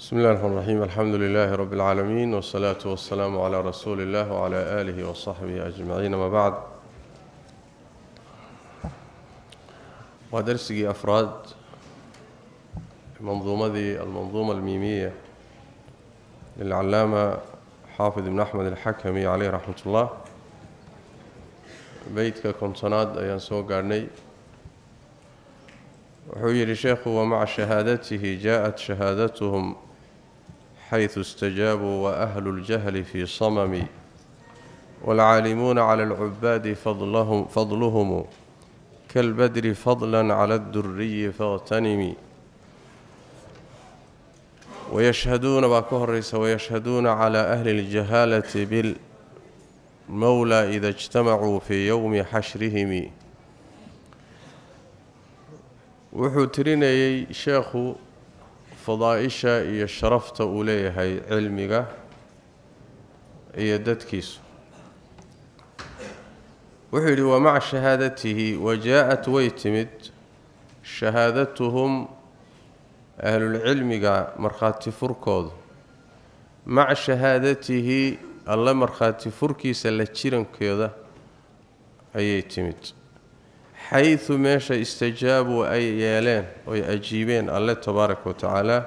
بسم الله الرحمن الرحيم الحمد لله رب العالمين والصلاة والسلام على رسول الله وعلى آله وصحبه أجمعين ما بعد ودرسي أفراد منظومة ذي المنظومة الميمية للعلامة حافظ بن أحمد الحكمي عليه رحمة الله بيتك كونسوناد أيان سو قارني وحوير شيخ ومع شهادته جاءت شهادتهم حيث استجابوا وأهل الجهل في صمم والعالمون على العباد فضلهم, فضلهم كالبدر فضلا على الدري فاغتنم ويشهدون باكهرس ويشهدون على أهل الجهالة بالمولى إذا اجتمعوا في يوم حشرهم وحترين ترينيي شيخ فضائشة هي يشرفت أوليها علمك دات كيسو وحيلي ومع شهادته وجاءت ويتمت شهادتهم أهل العلم مرخات فركوض مع شهادته الله مرخات فركيس اللي تشيرن كيضا أي يتمت xaytu meeshay istajaabu ay yeeleen oy ajiibeen alle tabaaraka wa tacaala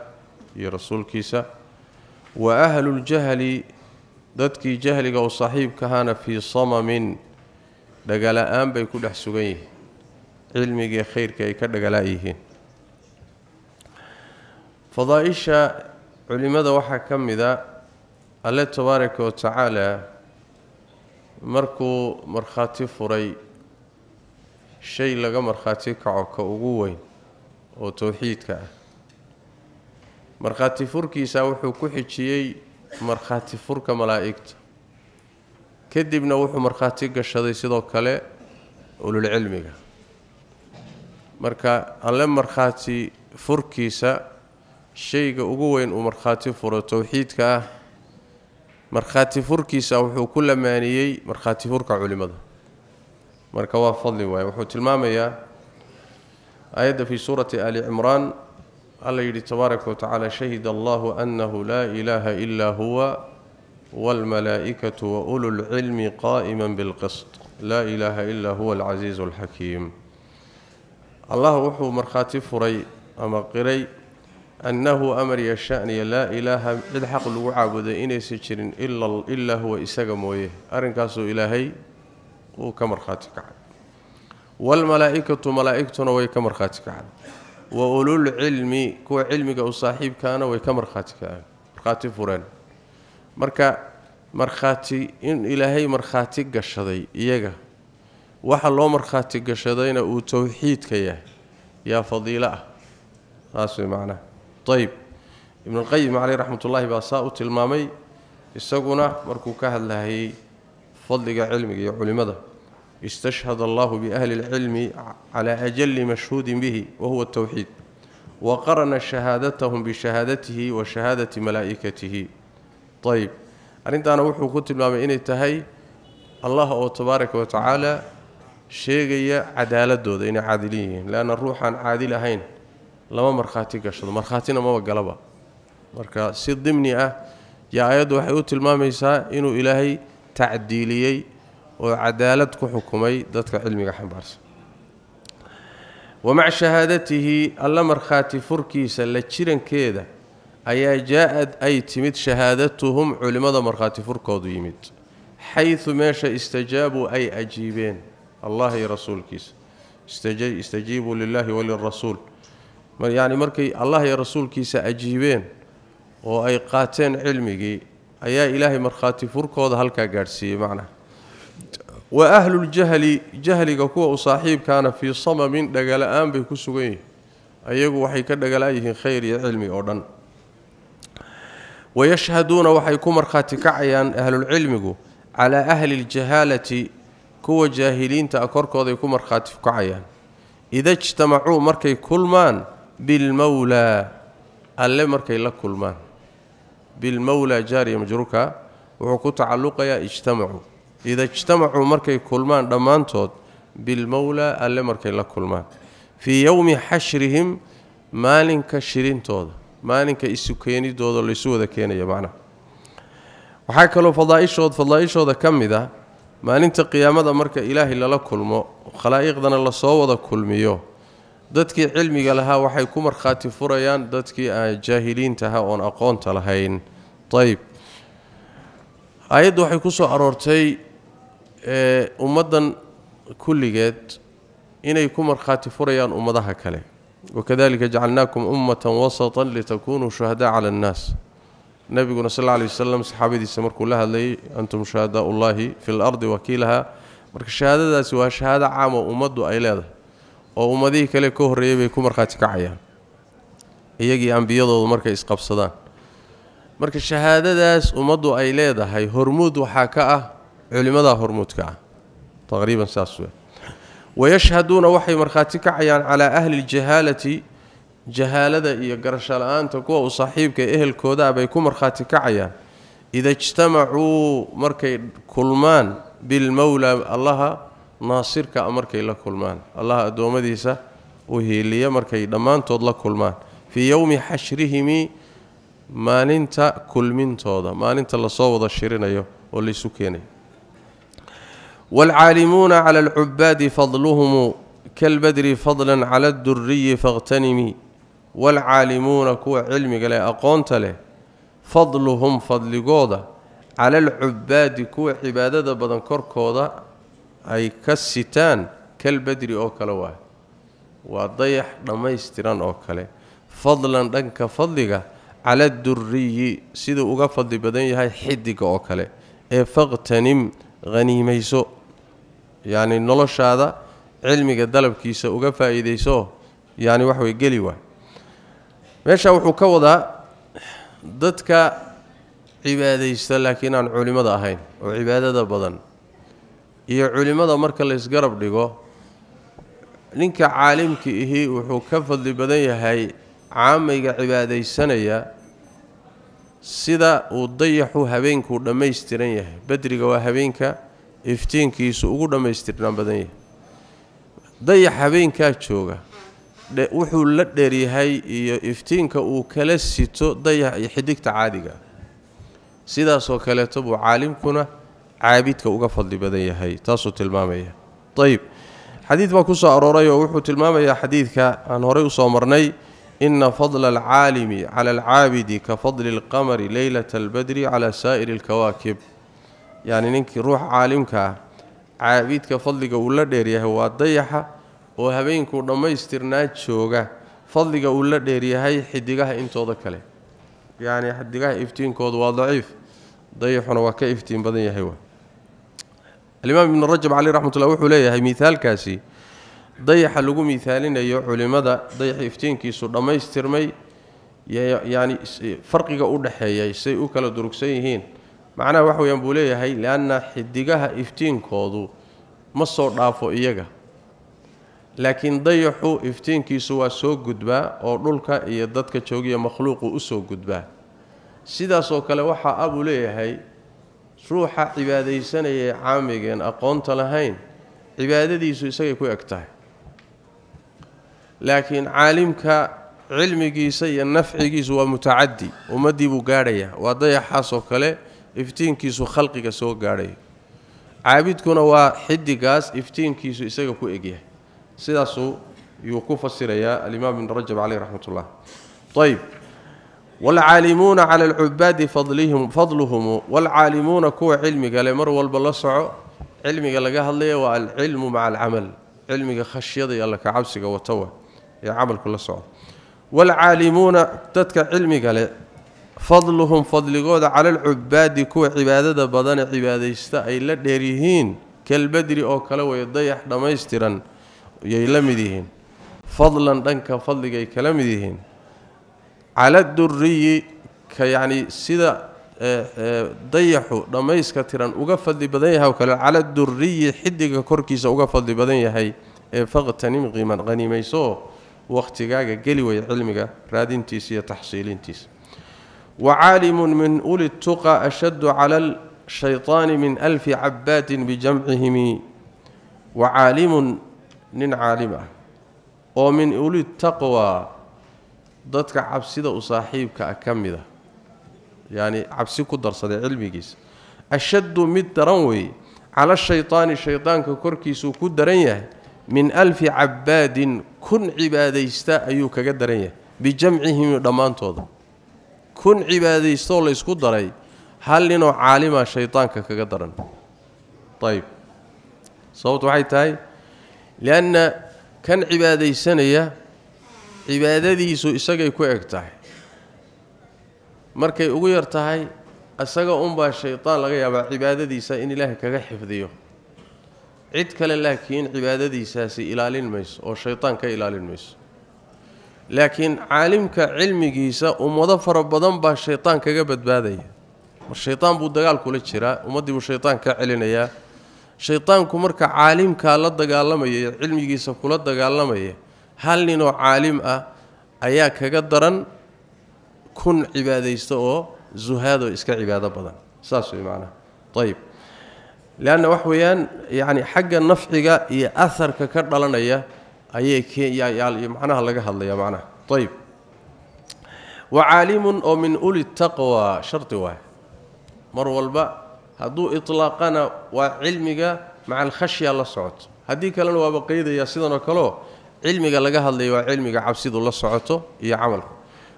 iyo rasuulkiisa wa ahluljahli dadkii jahliga u saaxiibkahaana fii samamin dhagala-aan bay ku dhex sugan yihiin cilmigii khayrka ay ka dhagalaayihiin fadaa-isha culimmada waxaa ka mid a alle tabaaraka wa tacaala markuu markhaati furay shay laga markhaati kaco ka ugu weyn oo towxiidka ah markhaati furkiisa wuxuu ku xijiyey markhaati furka malaa'igta kadibna wuxuu markhaati gashaday sidoo kale ululcilmiga marka alle markhaati furkiisa shayga ugu weyn uu markhaati furo towxiidka ah markhaati furkiisa wuxuu ku lamaaniyey markhaati furka culimmada مركوا فضلي واي وحو wuxuu tilmaamayaa ayadda fi suurati ali imran alla yidhi tabaaraka wa tacaala shahida allahu annahu laa ilaaha illaa والملائكة وأولو العلم قائما بالقسط لا إله إلا هو العزيز الحكيم الله وحو مرخاتي فري أما قري أنه أمر يشأني لا إله الا حق الوعبد إني سجر إلا, إلا هو إساق مويه أرنكاسو إلهي wuu ka markhaati kacay waalmalaa'ikatu malaa'igtuna way ka markhaati kacday wa ululcilmi kuwa cilmiga u saaxiibkaana way ka markhaati kaceen markhaati fureen marka markhaati in ilaahay markhaati gashaday iyaga waxa loo markhaati gashadayna uu towxiidka yahay yaa fadiilo ah saas way macnaha ayb ibnulqayim caleyh raxmatullaahi baa saa u tilmaamay isaguna markuu ka hadlahayay fadliga cilmiga iyo culimmada استشهد الله باهل العلم على اجل مشهود به وهو التوحيد وقرن شهادتهم بشهادته وشهاده ملائكته طيب ارينت انا و خوت الباب ان تهي الله تبارك وتعالى شيغيا عدالتوده ان عادلين لان الروح ان عادل اهين لما مرخاتي قشد مرخاتنا ما غلبا marka si أه ah yaayadu waxay المامي سا إنو إلهي تعديليي oo cadaalad ku xukumay dadka cilmiga xambaarsan ومع شهادته الله مرخاتي فركيسا لجيران كيدا أيا جاءت أي تمت شهادتهم علماء مرخاتي فركود يمت حيث ماشى استجابوا أي أجيبين الله يا رسول كيس استجيبوا لله وللرسول يعني مركي الله يا رسول كيس أجيبين وأي قاتين علمي أيا إلهي مرخاتي فركود هلكا قارسي معناه وأهل الجهل جهل كوا صاحب كان في صمم دجال آن بكسوين أيجو وحي كدجال أيه خير علمي أردن ويشهدون وحي كمر خاتكعيان أهل العلم على أهل الجهالة كو جاهلين تاكور وضي كمر خاتكعيان إذا اجتمعوا مركي كلمان بالمولى ألا مركي لك كلمان بالمولى جاري مجروكا وعكو تعلق اجتمعوا ida ijtamacuu markay kulmaan dhammaantood bilmowlaa alle markay la kulmaan fii yowmi xashrihim maalinka shirintooda maalinka isu keenidoodao laysu wada keenaya macnaha waxaa kaloo fadaaishood fadlaa-ishooda ka mid ah maalinta qiyaamada marka ilaahay lala kulmo khalaa'iqdana lasoo wada kulmiyo dadkii cilmiga lahaa waxay ku markhaati furayaan dadkii jaahiliinta ahaa oon aqoonta lahayn ayb aayaddu waxay ku soo aroortay ee ummaddan kulligeed inay ku markhaati furayaan ummadaha kale wakadalika jacalnaakum ummatan wasatan litakunuu shuhadaa cala annaas nebiguna sal alla alay wasalam saxaabadiisa markuu la hadlayay antum shuhadaaullaahi fi lardi wakiilaha marka shahaadadaasi waa shahaado caamo ummaddu ay leedahay oo ummadihii kale ka horreeyey bay ku markhaati kacayaan iyagii ambiyadoodu markay isqabsadaan marka shahaadadaas ummaddu ay leedahay hormuud waxaa ka ah علم ذا هرمود تقريبا ساسوي ويشهدون وحي مرخاتك عيان على أهل الجهالة جهالة إيا قرش الآن تقوى وصحيبك إهل كودا بيكون مرخاتك عيان إذا اجتمعوا مركي كلمان بالمولى الله ناصرك أمرك إلا كلمان الله أدوم ديسة وهي اللي مركي دمان تود كلمان في يوم حشرهم ما ننت كل من تودا ما ننت الله صوض الشرين أيوه واللي سكيني والعالمون على العباد فضلهم كالبدر فضلا على الدري فاغتنمي والعالمون كو علمي قال اقونت له فضلهم فضل قوضة على العباد كو عبادة بدن كركودا أي كالستان كالبدر أو كالواه وضيح نميستران أو كاله فضلا دنك فضلك على الدري سيدو أغا فضل بدن يهي حدك أو كاله إيه فاغتنم غنيميسو yacni noloshaada cilmiga dalabkiisa uga faa'iidayso yacni wax way geli waay meesha wuxuu ka wadaa dadka cibaadaysta laakiin aan culimada ahayn oo cibaadada badan iyo culimada marka laysgarab dhigo ninka caalimki ihi wuxuu ka fadli badan yahay caamayga cibaadaysanaya sida uu dayaxu habeenkuu dhammaystiran yahay badriga waa habeenka iftiinkiisu ugu dhammaystirnaan badan yahay dayax habeenkaa jooga wuxuu la dheryahay iyo iftiinka uu kala sito dayax iyo xidigta caadiga sidaasoo kaleeto buu caalimkuna caabidka uga fadli badan yahay taasuu tilmaamaya ayib xadiid baa ku soo arooray oo wuxuu tilmaamayaa xadiidka aan horey u soo marnay ina fadla alcaalimi cala alcaabidi ka fadli alqamari leylata albadri cala saa'iri alkawaakib yacni ninkii ruux caalimka ah caabidka fadliga uu la dheeryahay waa dayaxa oo habeenkuu dhammaystirnaa jooga fadliga uu la dheeryahay xidigaha intooda kale yacni xidigaha iftiinkooda waa daciif dayaxuna waa ka iftiin badan yahay w alimaam ibnu rajab caleyh raxmatullah wuxuu leeyahay miaalkaasi dayaxa lagu miaalinayo culimada dayaxa iftiinkiisu dhammaystirmay yacni farqiga u dhexeeyay say u kala durugsan yihiin macnaha wax weyaan buu leeyahay lianna xidigaha iftiinkoodu ma soo dhaafo iyaga laakiin dayaxu iftiinkiisu waa soo gudbaa oo dhulka iyo dadka joogiya makhluuqu u soo gudbaa sidaasoo kale waxaa abuu leeyahay ruuxa cibaadaysanaya caamigeen aqoonta lahayn cibaadadiisu isagay ku eg tahay laakiin caalimka cilmigiisa iyo nafcigiisu waa mutacadi ummaddii buu gaadhayaa waa dayaxaasoo kale كيسو iftiinkiisu khalqiga soo كنا وا حد xidigaas iftiinkiisu كيسو ku egyahay sidaas uu ku fasiraya الإمام بن رجب عليه رحمة الله طيب والعالمون على العباد فضلهم فضلهم والعالمون كو علمي قال مر والبلصو علمي قال لغا هدليه والعلم مع العمل علمي خشيه يلا كعبسه وتوه يا عمل كل صوت والعالمون تتك علمي قال فضلهم فضل فضلغود على العباد كو عباده بدن عبادهيستا اي لا دهريين كالبدر او كلا ويديح دمهستيرن يي لميدين فضلا دنكا فضلغي كلاميدين على الدري كيعني سدا آه، آه، ضيحو دمهيسكا تيرن اوغا فضلي بدن يها وكلا على الدري حديقا كركيسا اوغا فضلي بدن يهي آه، فقتنم قيمه غنيميسو وقتي غا غلي وي علمي غا رادينتيس يا تحصيلينتيس وعالم من اولي التقى اشد على الشيطان من ألف عباد بجمعهم وعالم من عالمه ومن اولي التقوى ضدك عبسده وصاحبك اكمده يعني عبسيكو العلمي علميس اشد من تروي على الشيطان الشيطان شيطانك كركيسو كدرنيه من ألف عباد كن عباديستا ايو كغدرنيه بجمعهم ضمانتوده kun cibaadaystoo laysku daray hal ninoo caalima shaydaanka kaga daran ayb sababtu waxay tahay lianna kan cibaadaysanaya cibaadadiisu isagay ku eg tahay markay ugu yar tahay isaga unbaa shaydaan laga yaabaa cibaadadiisa in ilaahay kaga xifdiyo cid kale laakiin cibaadadiisaasi ilaalin mayso oo shaydaan ka ilaalin mayso laakiin caalimka cilmigiisa ummado fara badan baa shaytaan kaga badbaadaya mar shaytaan buu dagaal kula jiraa ummaddii buu shaytaan ka celinayaa shaytaanku marka caalimkaa la dagaalamaya cilmigiisa kula dagaalamaya hal ninoo caalim ah ayaa kaga daran kun cibaadaysta oo zuhaado iska cibaado badan saas way macnaha ayib leanna wax weeyaan yacni xagga nafciga iyo aharka ka dhalanaya ayay macnaha laga hadlaya macnaha ayb wacaalimun oo min uli taqwa shardi waay mar walba hadduu itlaaqana waa cilmiga maca alkhashya la socoto haddii kalena waaba qeydaya sidanoo kaleo cilmiga laga hadlaya waa cilmiga cabsidu la socoto iyo camalku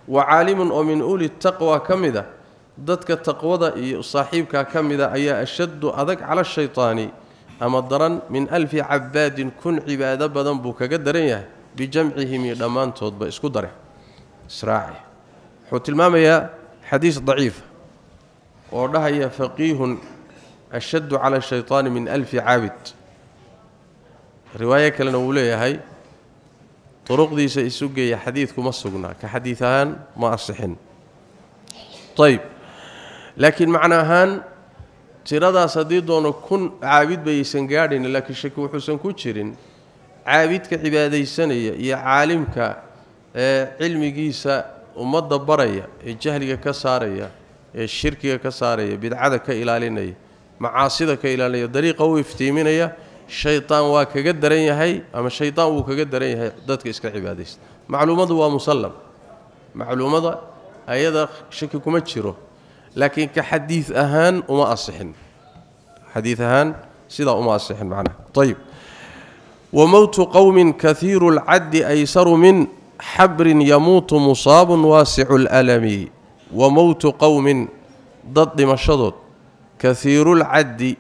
wa caalimun oo min uli taqwa ka mid a dadka taqwada iyo saaxiibka ka mid a ayaa ashaddu adag cala shaytaani اما درن من الف عباد كن عباده بدن بو كغه يا بجمعهم دمانتود با اسكو دره اسراعي حوت المامه يا حديث ضعيف ودهي فقيه اشد على الشيطان من الف عابد روايه كلنا اولي هي طرق دي سيسوغي يا حديث كما سوغنا كحديثان ما اصحن طيب لكن معناهان tiradaas hadii doono kun caabid baysan gaadhin laakiin shaki wuxuusan ku jirin caabidka cibaadaysanaya iyo caalimka ee cilmigiisa ummadda baraya ee jahliga ka saaraya ee shirkiga ka saaraya bidcada ka ilaalinaya macaasida ka ilaalinaya dariiqa u iftiiminaya shaydaan waa kaga daran yahay ama shaytaan wuu kaga daran yahay dadka iska cibaadaysta macluumadu waa musallam macluumada ayada shaki kuma jiro لكن كحديث أهان وما أصحن حديث أهان سيدا وما أصحن معنا طيب وموت قوم كثير العد أيسر من حبر يموت مصاب واسع الألم وموت قوم ضد ما شدد كثير العد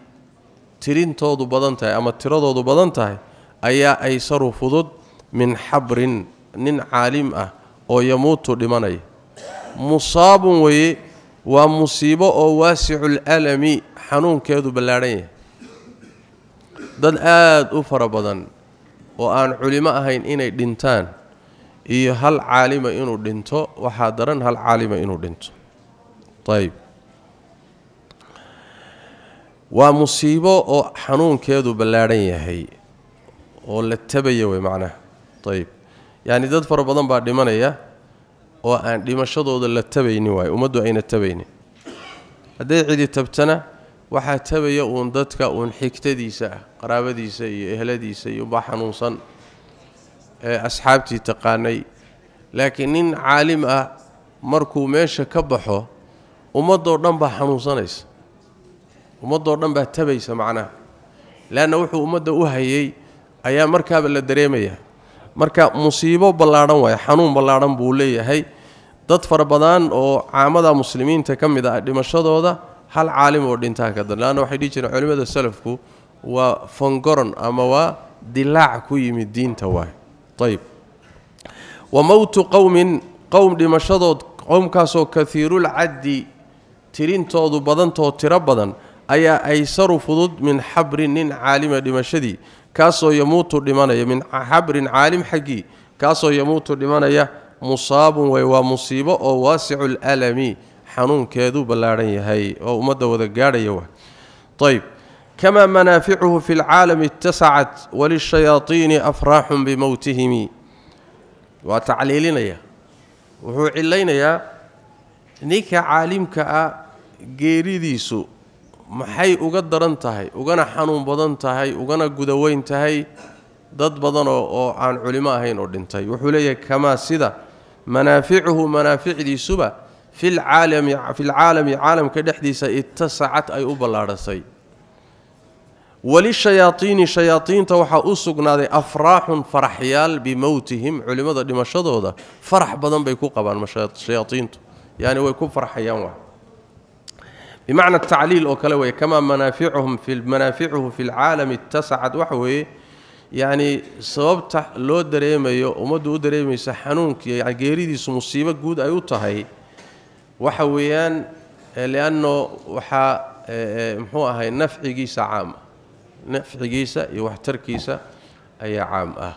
ترين تودو بدنته أما ترودو بدنته أي أيسر فضد من حبر من عالم أه أو يموت لمن مصاب ويه ومصيبه او واسع الالم حنون كيدو بلاري دلاد افر بدن وان علماء هين اني دنتان اي هل عالم انو دنتو وحاضرن هل عالم انو دنتو طيب ومصيبه او حنون كيدو بلاري هي او لتبيه بمعنى طيب يعني دد فر بدن با دمنيا oo aan dhimashadooda la tabayni waayo ummaddu ayna tabaynin hadday cidi tabtana waxaa tabaya uun dadka uun xigtadiisa ah qaraabadiisa iyo ehladiisa iyo baa xanuunsan ee asxaabtii taqaanay laakiin nin caalim ah markuu meesha ka baxo ummadoo dhan baa xanuunsanaysa ummadoo dhan baa tabaysa macnaha leanna wuxuu ummadda u hayay ayaa markaaba la dareemayaa marka musiibo ballaadhan waaya xanuun ballaadhan buu leeyahay dad fara badan oo caamada muslimiinta ka mid ah dhimashadooda hal caalim oo dhintaa ka daran waxay dhihi jireen culimada salafku waa fangoron ama waa dilaac ku yimid diinta waay ayib wa mowtu qowmin qowm dhimashadood qowmkaasoo kaiirulcaddi tirintoodu badantoo tiro badan ayaa aysaru fudud min xabrin nin caalima dhimashadii kaasoo yamuutu dhimanaya min xabrin caalim xaggii kaasoo yamuutu dhimanaya musaabun way waa musiibo oo waasicu lalami xanuunkeeduu ballaadhan yahay oo ummadda wada gaadhaya wa ayb kamaa manaaficuhu fi lcaalami ittasacat walishayaaiini afraaxun bimowtihimi waa tacliilinaya wuxuu cilaynayaa ninka caalimka ah geeridiisu maxay uga daran tahay ugana xanuun badan tahay ugana gudaweyn tahay dad badanoo oo aan culimo ahayn oo dhintay wuxuu leeyahay kamaa sida manaaficuhu manaaficdiisuba filcaalami filcaalami caalamka dhexdiisa ittasacat ay u ballaadhasay walishayaatiini shayaadiinta waxaa u sugnaaday afraaxun faraxyaal bimowtihim culimmada dhimashadooda farax badan bay ku qabaan shayaadiintu yacni way ku farxayaan wa بمعنى التعليل او كلا كما منافعهم في منافعه في العالم اتسعت وحوي يعني سببت لو دريميو امد او سحنونك يعني غيري مصيبه غود اي تهي وحويان لانه وحا مخو آه، اهي نفعيسا نفعي نفعيسا يوح تركيسا اي عام اه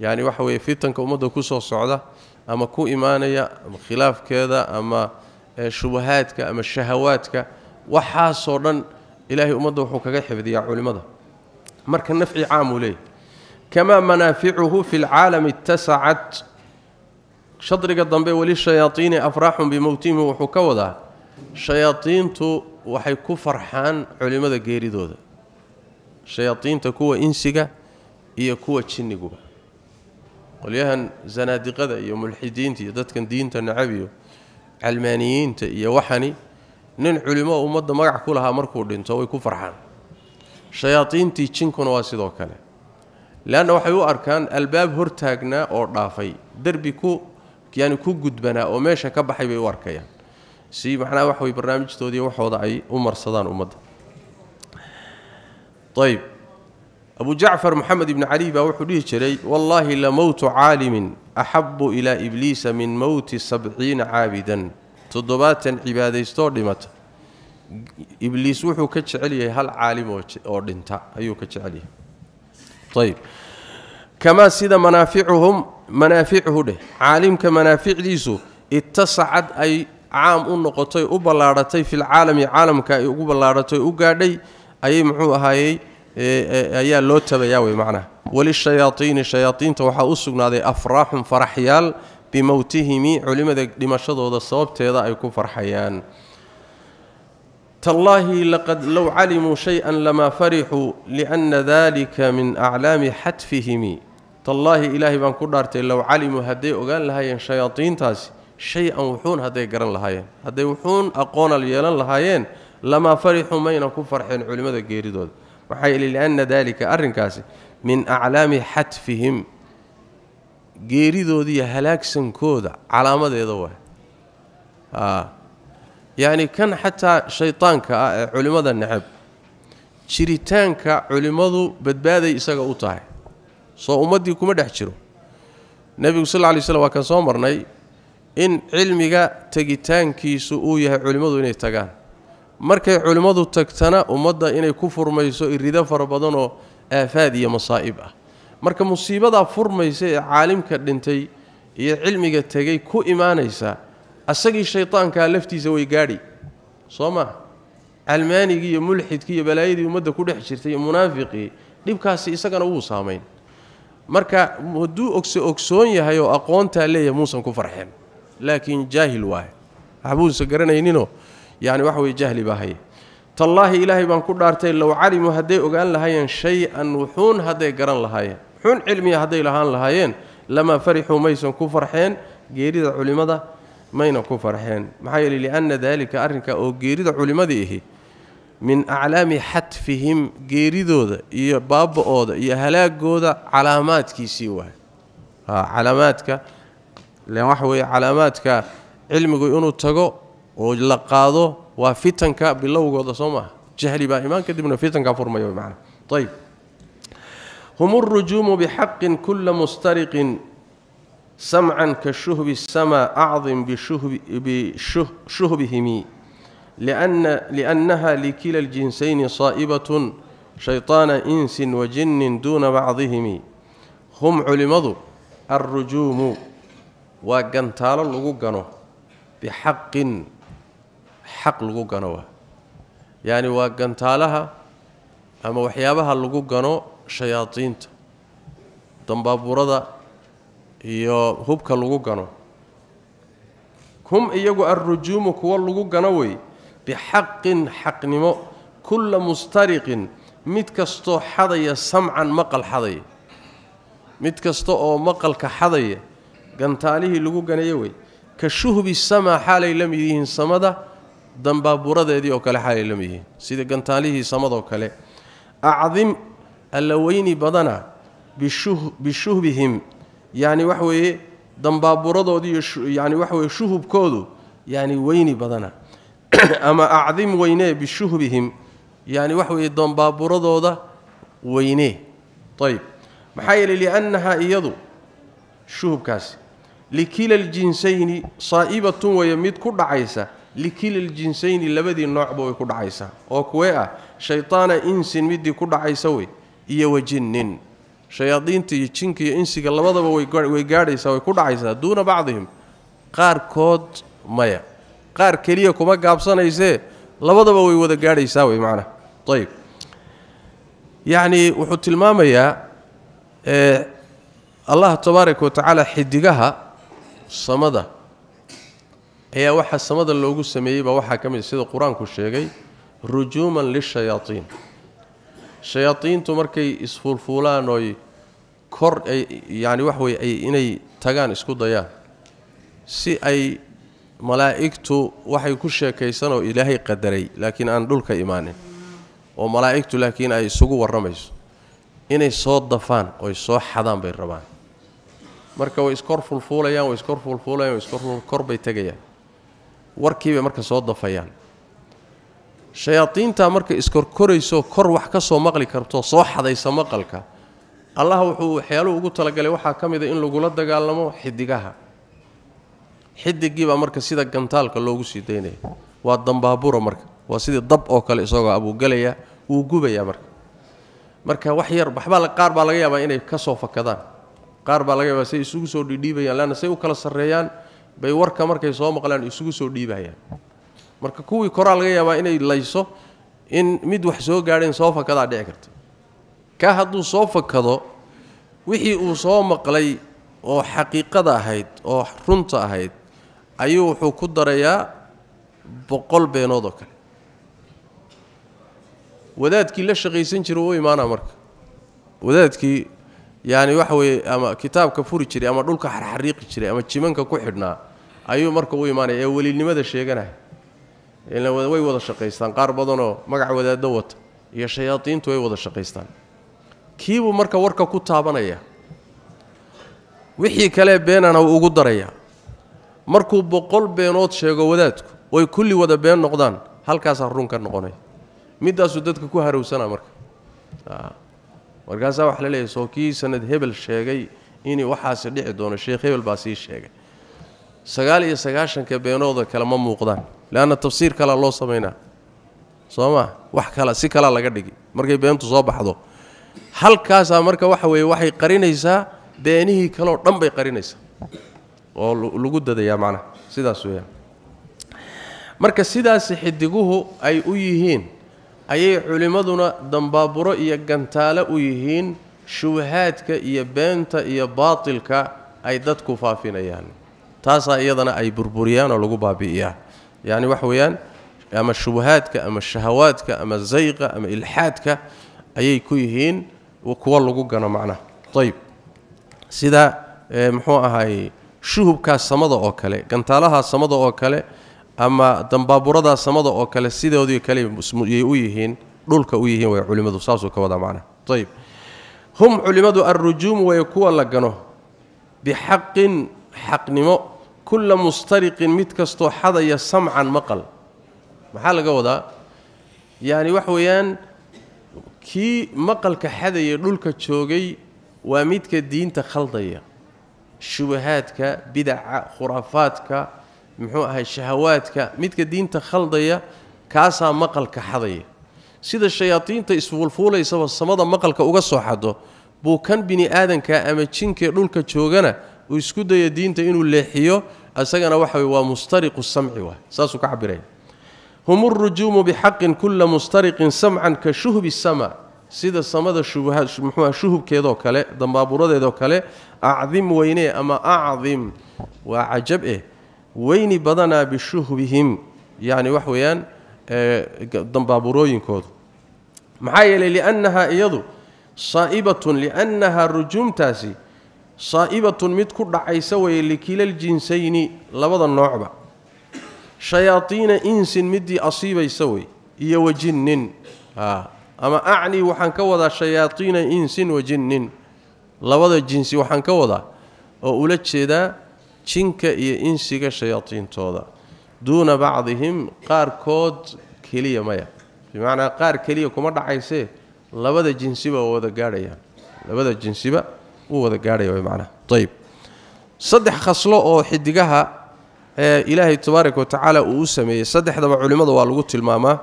يعني وحوي فيتنك امد كو سو سوده اما كو ايمانيا خلاف كذا اما آه، شبهاتك اما شهواتك waxaasoo dhan ilaahay ummadda wuxuu kaga xifdiyaa culimmada marka nafci caamuu leeyay kamaa manaaficuhu fi lcaalami ittasacat shadriga dambe weli shayaatiini afraaxun bimowtihim wuxuu ka wadaa shayaadiintu waxay ku farxaan culimmada geeridooda shayaadiinta kuwa insiga iyo kuwa jinniguba qolyahan zanaadiqada iyo mulxidiinta iyo dadkan diinta nacabiyo calmaaniyiinta iyo waxani nin culimo ummadda magac ku lahaa markuu dhinto way ku farxaan shayaadiintii jinkuna waa sidoo kale leanna waxay u arkaan albaab hortaagnaa oo dhaafay derbi ku yani ku gudbanaa oo meesha ka baxay bay u arkayaan si macnaha waxa way barnaamijtoodii waxooda ay u marsadaan ummadda ayb abu jacfar moxamed ibni cali baa wuxuu dhihi jiray wallaahi lamowtu caalimin axabu ilaa ibliisa min mowti sabciina caabidan toddobaatan cibaadaystoo dhimata ibliis wuxuu ka jecel yahay hal caalim oo dhinta ayuu ka jecel yahay ayib kamaa sida manaaficuhum manaafichu dheh caalimka manaaficdiisu ittasacad ay caam u noqotay u ballaadhatay filcaalami caalamka ay ugu ballaadhatay u gaadhay ayay muxuu ahaayey ayaa loo tabayaa wey macnaha walishayaaiini shayaaiinta waxaa u sugnaaday afraaxun faraxyaal بموتهم علم دمشودا الصواب تيضا يكون فرحيان تالله لقد لو علموا شيئا لما فرحوا لان ذلك من اعلام حتفهم تالله الهي بان كو لو علموا هدي اوغان لهاين شياطين تاس شيئا وحون هدي غران لهاين هدي وحون أقونا اليلن لهاين لما فرحوا ما ين كو فرحين علمده غيريدود وحي لان ذلك ارنكاسي من اعلام حتفهم geeridooda iyo halaagsankooda calaamadeeda waay yacni kan xataa shaydaanka ah ee culimmada necab jiritaanka culimmadu badbaaday isaga u tahay soo ummaddii kuma dhex jiro nebigu sal lla lay slm waa kan soo marnay in cilmiga tegitaankiisu uu yahay culimmadu inay tagaan markay culimmadu tagtana ummadda inay ku furmayso irida fara badanoo aafaad iyo masaa'ib ah marka musiibadaa furmaysa ee caalimka dhintay iyo cilmiga tegey ku imaanaysaa asagii shaydaankaa laftiisa way gaadhi soo maaha calmaanigii iyo mulxidkii iyo balaayadii ummadda ku dhex jirtay iyo munaafiqii dhibkaasi isagana wuu saamayn marka hadduu ogso ogsoon yahay oo aqoontaa leeyahay muusan ku farxeen laakiin jaahil waahe waxbuusa garanayninoo yani waxa weye jahli baa haye tallaahi ilaahay baan ku dhaartay low calimuu hadday ogaan lahaayeen shay-an wuxuun hadday garan lahaayeen xun cilmiya hadday lahaan lahaayeen lamaa farixuu maysan ku farxeen geerida culimmada mayna ku farxeen maxaa yeele lianna daalika arrinka oo geerida culimmadii ihi min aclaami xatfihim geeridooda iyo baaba-ooda iyo halaagooda calaamaadkiisii waay calaamaadka waxa weeye calaamaadka cilmigu inuu tago oo la qaado waa fitanka bilowgooda soo maaha jahli baa imaan kadibna fitankaa furmaya manaa ayb هم الرجوم بحق كل مسترق سمعا كالشهب السماء أعظم بشهب بشهبهم لأن لأنها لكلا الجنسين صائبة شيطان إنس وجن دون بعضهم هم علمض الرجوم وقنتال لغو بحق حق lagu يعني وقنتالها yacni waa gantaalada shayaadiinta dambaabuurada iyo hubka lagu gano hum iyagu alrujuumu kuwa lagu gano wey bixaqin xaqnimo kulla mustariqin mid kastoo xadaya samcan maqal xadaya mid kasta oo maqalka xadaya gantaalihii lagu ganayo wey ka shuhbi samaa xaalay la mid yihiin samada dambaaburadeedii oo kale xaalay la mid yihiin sida gantaalihii samadoo kale acdim alla weyni badana bishuhbihim yacni wax weeye dambaaburadoodii yani wax weye shuhubkoodu yani weyni badana ama acdim weynee bishuhbihim yani wax weeye dambaaburadooda weynee ayb maxaa yeelay liannahaa iyadu shuhubkaasi likila aljinsayni saa'ibatun weeye mid ku dhacaysa likila aljinsayni labadii noocba way ku dhacaysaa oo kuwee ah shaytaana insin midii ku dhacaysa wey iyo wajinnin shayaadiinta iyo jinka iyo insiga labadaba way gaadhaysaa way ku dhacaysaa duuna bacdihim kood maya qaar kaliya kuma gaabsanayse labadaba way wada gaadhaysaa wey macnaha ayib yacnii wuxuu ee allah tabaaraku wa tacaala xidigaha samada ayaa waxa samada loogu sameeyay ba waxa kamid sida quraanku sheegay rujuman lishayatin shayaadiintu markay isfuulfuulaan oy kor yani wax weye inay tagaan isku dayaan si ay malaa'igtu waxay ku sheekaysan oo ilaahay qadaray laakiin aan dhulka imaanin oo malaa'igtu laakiin ay isugu warramayso inay soo dafaan oy soo xadaan bay rabaan marka way iskor fulfuulayaan way iskor fulfuulayaan way tagayaan warkii bay marka soo dafayaan shayaadiintaa marka iskorkorayso kor wax ka soo maqli karto soo xadaysa maqalka allah wuxuu waxyaaluhu ugu talagalay waxaa ka mida ah in lagula dagaalamo xidigaha xidigiibaa marka sida gantaalka loogu sii daynaya waa dambaabura marka waa sidii dab oo kale isagoo abuugelaya wuu gubayaa marka marka wax yar waxbaa qaar baa laga yaabaa inay ka soo fakadaan qaar baa laga yaabaa say isugu soo dhiidhiibayaan leanna say u kala sarreeyaan bay warka markay soo maqlaan isugu soo dhiibayaan marka kuwii koraa laga yaabaa inay layso in mid wax soo gaadheen soo fakadaa dhici karta ka hadduu soo fakado wixii uu soo maqlay oo xaqiiqada ahayd oo runta ahayd ayuu wuxuu ku darayaa boqol beenood oo kale wadaadkii la shaqaysan jira u imaanaa marka wadaadkii yaani waxa weeye ama kitaabka furi jiray ama dhulka xarxariiqi jiray ama jimanka ku xidhnaa ayuu marka u imaanaya ee welinimada sheeganahay way wada shaqaystaan qaar badanoo magac wadaado wata iyo shayaadiintu way wada shaqaystaan kiibuu marka warka ku taabanaya wixii kalee beenana ugu darayaa markuu boqol beenood sheego wadaadku oy kulli wada been noqdaan halkaasaa run ka noqonaya midaasuu dadka ku harowsanaa marka ah, markaasaa waxa la leeyahy soo kii sanad hebel sheegay in waxaasi dhici doono sheekh hebel baa sii sheegay sagaal iyo sagaashanka beenooda kale ma muuqdaan leanna tafsiir kalaa loo samaynaa sooma wax kala si kalaa laga dhigi markay beentu soo baxdo halkaasaa marka waxa weeye waxay qarinaysaa beenihii kaleoo dhan bay qarinaysaa oo lagu dadayaa macnaha sidaas weeyaan marka sidaasi xidiguhu ay u yihiin ayay culimmaduna dambaaburo iyo gantaalo u yihiin shubahaadka iyo beenta iyo baatilka ay dadku faafinayaan taasaa iyadana ay burburiyaan oo lagu baabi'iyaa yacni waxa weeyaan ama shubahaadka ama shahawaadka ama zayqa ama ilxaadka ayay ku yihiin kuwa lagu gano macnaha ayb sida muxuu ahaay shuhubkaa samada oo kale gantaalahaa samada oo kale ama dambaabuuradaa samada oo kale sidoodii kale yay u yihiin dhulka u yihiin way culimmadu saasuu ka wadaa macnaha ayb hum culimmadu alrujuum way kuwa la gano bixaqin xaqnimo kulla mustariqin mid kastoo xadaya samcan maqal maxaa laga wadaa yacni wax weeyaan kii maqalka xadaya dhulka joogay waa midka diinta khaldaya shubahaadka bidaca khuraafaadka muxuu ahay shahawaadka midka diinta khaldaya kaasaa maqalka xadaya sida shayaadiinta isfuulfuulaysaba samada maqalka uga soo xado buu kan bini aadanka ama jinkee dhulka joogana uu isku daya diinta inuu leexiyo asagana waxa waa mustariqu samci waay saasuu ka cabiraya hum urujuumu bixaqin kulla mustariqin samcan ka shuhbi sama sida samada muxuua shuhubkeedoo kale dambaaburadeedoo kale acdim weyne ama acdim waa cajab eh weyni badanaa bishuhbihim yacni wax weeyaan dambaburooyinkoodu maxaa yeelay liannahaa iyadu saa'ibatun liannahaa rujuumtaasi saa'ibatun mid ku dhacaysa weeye likilal jinsayni labada noocba shayaatiina insin midii asiibaysa wey iyo wajinnin ama acni waxaan ka wadaa shayaatiina insin wajinnin labada jinsi waxaan ka wadaa oo ula jeedaa jinka iyo insiga shayaatiintooda duuna bacdihim qaarkood keliya maya bimacnaa qaar keliya kuma dhacaysee labada jinsiba waa wada gaadhayaan labada jinsiba wuu wada gaadhaya way macnaha ayib saddex khaslo oo xidigaha ee ilaahay tabaaraka watacaala uu u sameeyey saddexdaba culimmada waa lagu tilmaamaa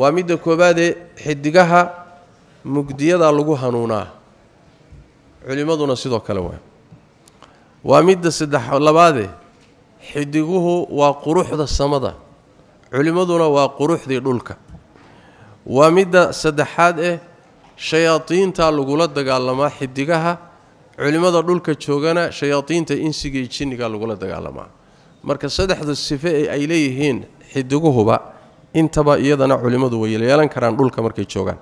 waa midda koobaadee xidigaha mugdiyadaa lagu hanuunaa culimmaduna sidoo kale waa waa midda saddex labaadee xidiguhu waa quruxda samada culimmaduna waa quruxdii dhulka waa midda saddexaad eh shayaadiintaa lagula dagaalamaa xidigaha culimmada dhulka joogana shayaadiinta insigai jinniga lagula dagaalamaa marka saddexda sife ee ay leeyihiin xidiguhuba intaba iyadana culimmadu way yeelan karaan dhulka markay joogaan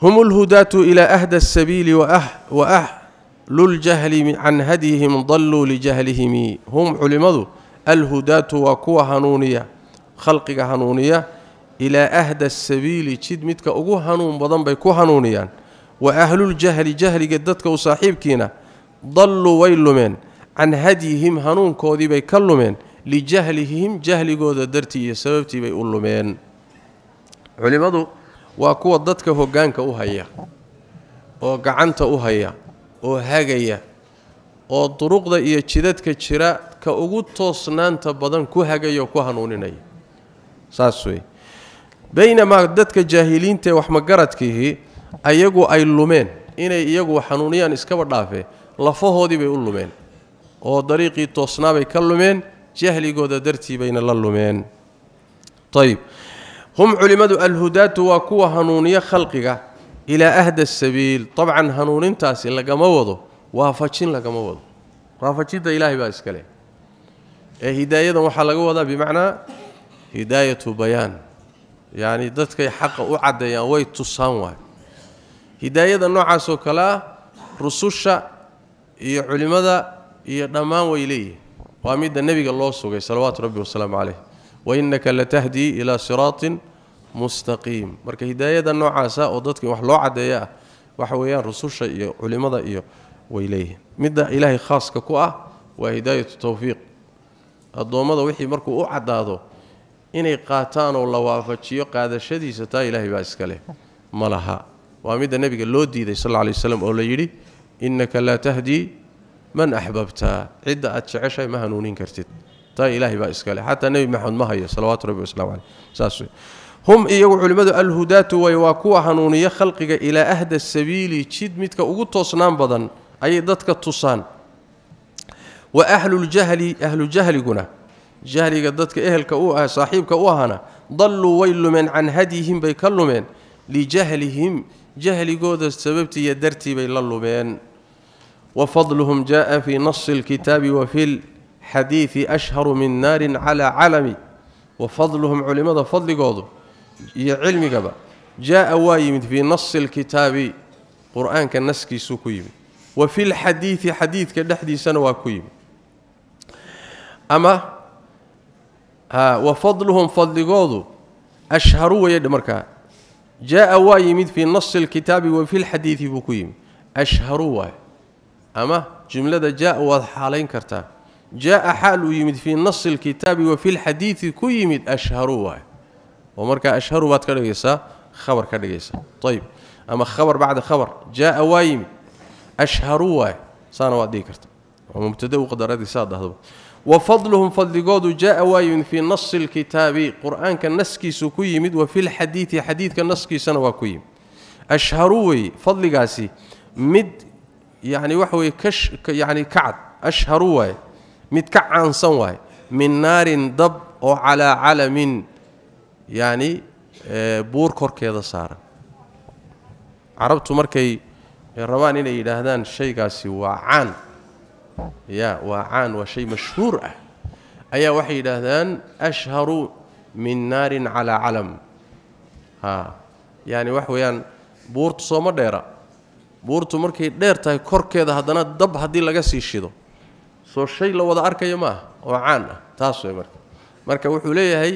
hum ulhudaatu ilaa ahda asabiili wa ahluljahli can hadyihim dalluu lijahlihimi hum culimmadu alhudaatu waa kuwa hanuuniya khalqiga hanuuniya ilaa ahda asabiili jid midka ugu hanuun badan bay ku hanuuniyaan وأهل الجهل جهل قدتك وصاحبكينا ضلوا ويلمين عن هديهم هنون كودي بي كلمين لجهلهم جهل قودة درتي سببتي بي أولمين علمادو وكوا ضدك هقانك أهيا وقعنت أهيا وهاقيا oo duruqda iyo jidadka jira ka ugu toosnaanta badan ku hagayo ku hanuuninaya saas wey baynamaa dadka jaahiliinta ee wax magaradkiihii ayagu ay lumeen inay iyagu xanuuniyaan iskaba dhaafee lafahoodi bay u lumeen oo dariiqii toosnaabay ka lumeen jahligooda dartii bayna la lumeen tayib hum ulimadu alhudaatu wa kuwa hanuuniya khalqiga ila ahda sabiil dabcan hanuunintaasi lagama wado waafajin lagama wado waafajinta ilaahay ba iskale ee hidaayadan waxa laga wadaa bimacnaa hidaayatu bayan yacni dadkay xaq u cadeeyaan way tusan waay hidaayada noocaasoo kale ah rususha iyo culimmada iyo dhammaan way leeyihin waa midda nebiga loo sugay salawaatu rabbi wasalaamu caleyh wainaka latahdii ilaa siraatin mustaqiim marka hidaayada noocaasa oo dadka wax loo caddeeya ah waxa weeyaan rususha iyo culimmada iyo way leeyihin midda ilaahay khaaska ku ah waa hidaayatu tawfiiq addoommada wixii markuu u caddaado inay qaataan oo la waafajiyo qaadashadiisa taa ilaahay baa iska leh ma laha وامد النبي لو ديدي صلى الله عليه وسلم او ليدي انك لا تهدي من احببت عد اتشعشي ما هنونين كرتيد تا الهي با اسكالي حتى النبي محمد ما هي صلوات ربي وسلامه عليه ساسوي هم ايغو علماء الهداة ويواكو هنونيه خلقيga الى اهدى السبيل جيد midka ugu toosnaan badan ay dadka tusaan wa ahlul jahli ahlul jahli guna jahliga dadka ehelka u ah saaxiibka u ahana dallu waylum an hadihim bay جهل قود السببت يدرتي بين اللبين وفضلهم جاء في نص الكتاب وفي الحديث أشهر من نار على علم وفضلهم علماء فضل قود علمي قبا جاء وايمد في نص الكتاب قرآن كالنسكي سكويم وفي الحديث حديث كالحدي سنواكويم أما آه، وفضلهم فضل قود أشهر ويد مركا جاء وايمد في نص الكتاب وفي الحديث بكويم أشهر أما جملة جاء وحالين كرتا جاء حال ويمد في نص الكتاب وفي الحديث كويمد أشهر واي ومرك أشهر وات كرجيسا خبر كرجيسا طيب أما خبر بعد خبر جاء وايمد أشهر واي صار وادي كرتا ومبتدأ وقدر هذه ساده هذا وفضلهم فضل قود جاء واي في نص الكتاب قرآن كان سكوي كيمد وفي الحديث حديث كان نسكيسنا أشهروي أشهروي قاسي مد يعني وحوي كش يعني كعد أشهروي مد كعان سنواي من نار ضب وعلى علم يعني آه، كور korkeeda صار عربت مركي rabaan الى هذان الشيء قاسي وعان ya waa caan waa shay mashhuur ah ayaa waxay yidhaahdaan ashharu min naarin calaa calam ha yacni wax weeyaan buurtu sooma dheera buurtu markay dheer tahay korkeeda haddana dab haddii laga sii shido soo shay la wada arkayo ma oo caan ah taas wey marka marka wuxuu leeyahay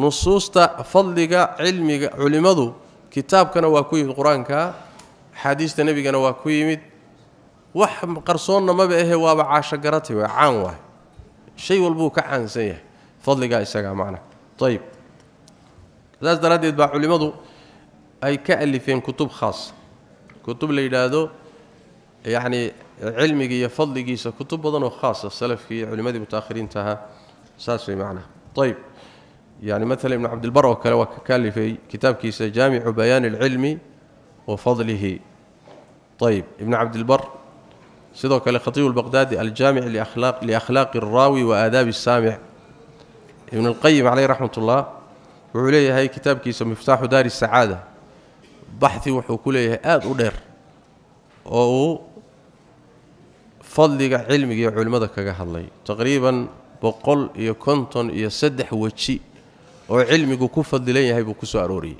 nusuusta fadliga cilmiga culimmadu kitaabkana waa ku yimid qur-aanka axaadiista nebigana waa ku yimid wax qarsoonna maba ahe waaba caashogarati w caan waay shay walbuu ka caansan yahay fadligaa isagaa macna ayib saas daraaddeed baa culimmadu ay ka alifeen kutub khaasa kutub la yidhaahdo yacni cilmiga iyo fadligiisa kutub badanoo khaasa salafkii iyo culimmadii mutaahiriinta ahaa saas way macnaha ayib يعني مثلا ابن عبد البر وكلا وكالي في كتاب كيس جامع بيان العلم وفضله طيب ابن عبد البر سيدوك على خطيب البغدادي الجامع لأخلاق, لأخلاق الراوي وآداب السامع ابن القيم عليه رحمة الله وعليه هاي كتاب كيس مفتاح دار السعادة بحثي وحكوليه آد ودر أو فضلق علمك يا علمتك أهل الله تقريبا بقل يا كنتن يا سدح وجي وعلمك كفض لي هاي بكسو أروري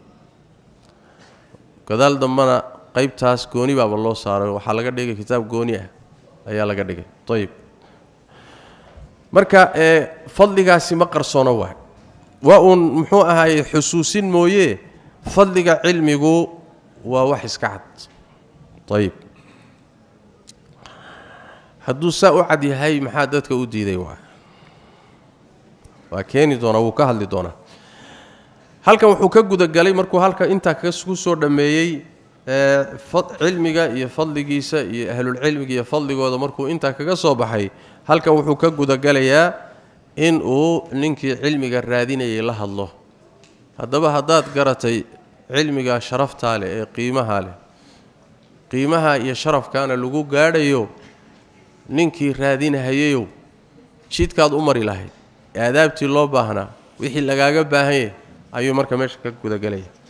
كذلك دمنا قيب تاس كوني باب الله صار وحلق ديك كتاب كوني أهل ayaa laga dhigay ayib marka ee eh, fadligaasi ma qarsoono waa waa uun muxuu ahaaye xusuusin mooye fadliga cilmigu waa wax iska cad ayib hadduu saa u cad yahay maxaa dadka u diiday waa waa keeni doonaa wuu ka hadli doonaa halkan wuxuu ka guda galay markuu halka intaa kagu soo dhammeeyey cilmiga iyo fadligiisa iyo ahlulcilmiga iyo fadligooda markuu intaa kaga soo baxay halkan wuxuu ka gudagalayaa in uu ninkii cilmiga raadinayay la hadlo hadaba hadaad garatay cilmiga sharaftaa leh ee qiimaha leh qiimaha iyo sharafkaana lagu gaadhayo ninkii raadinahayayow jidkaad u mari lahayd aadaabtii loo baahnaa wixii lagaaga baahan ayuu marka meesha ka gudagelaya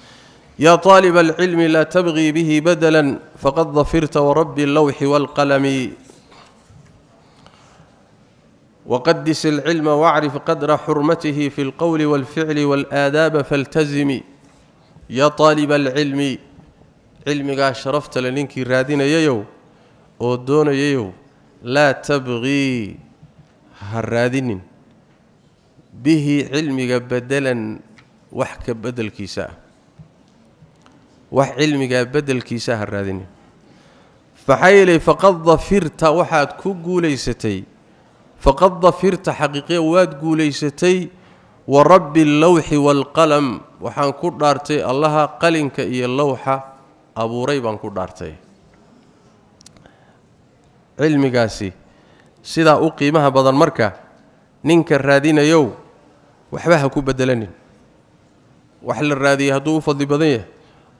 يا طالب العلم لا تبغي به بدلا فقد ظفرت ورب اللوح والقلم وقدس العلم واعرف قدر حرمته في القول والفعل والآداب فالتزم يا طالب العلم علمgaa شرفت le رادين ييو oo ييو لا تبغي ha به bihi بدلا bedelan بدل كيساه wax cilmigaa bedelkiisa ha raadinin maxaa faqad dafirta waxaad ku guulaysatay faqad dafirta xaqiiqiya waad guulaysatay wa rabbi allawxi waalqalam waxaan ku dhaartay allaha qalinka iyo lowxa abuuray baan ku dhaartay cilmigaasi sidaa u qiimaha badan marka ninka raadinayow waxba ha ku bedelanin wax la raadiyay haduu u fadli badan yahay